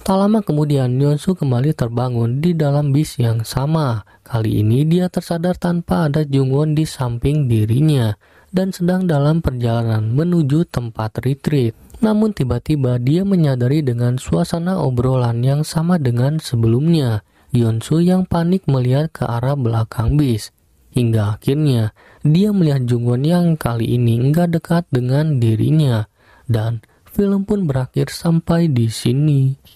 Tak lama kemudian, Yonsu kembali terbangun di dalam bis yang sama. Kali ini dia tersadar tanpa ada Jungwon di samping dirinya dan sedang dalam perjalanan menuju tempat retreat. Namun tiba-tiba dia menyadari dengan suasana obrolan yang sama dengan sebelumnya. Yonsu yang panik melihat ke arah belakang bis. Hingga akhirnya dia melihat Jungwon yang kali ini enggak dekat dengan dirinya dan film pun berakhir sampai di sini.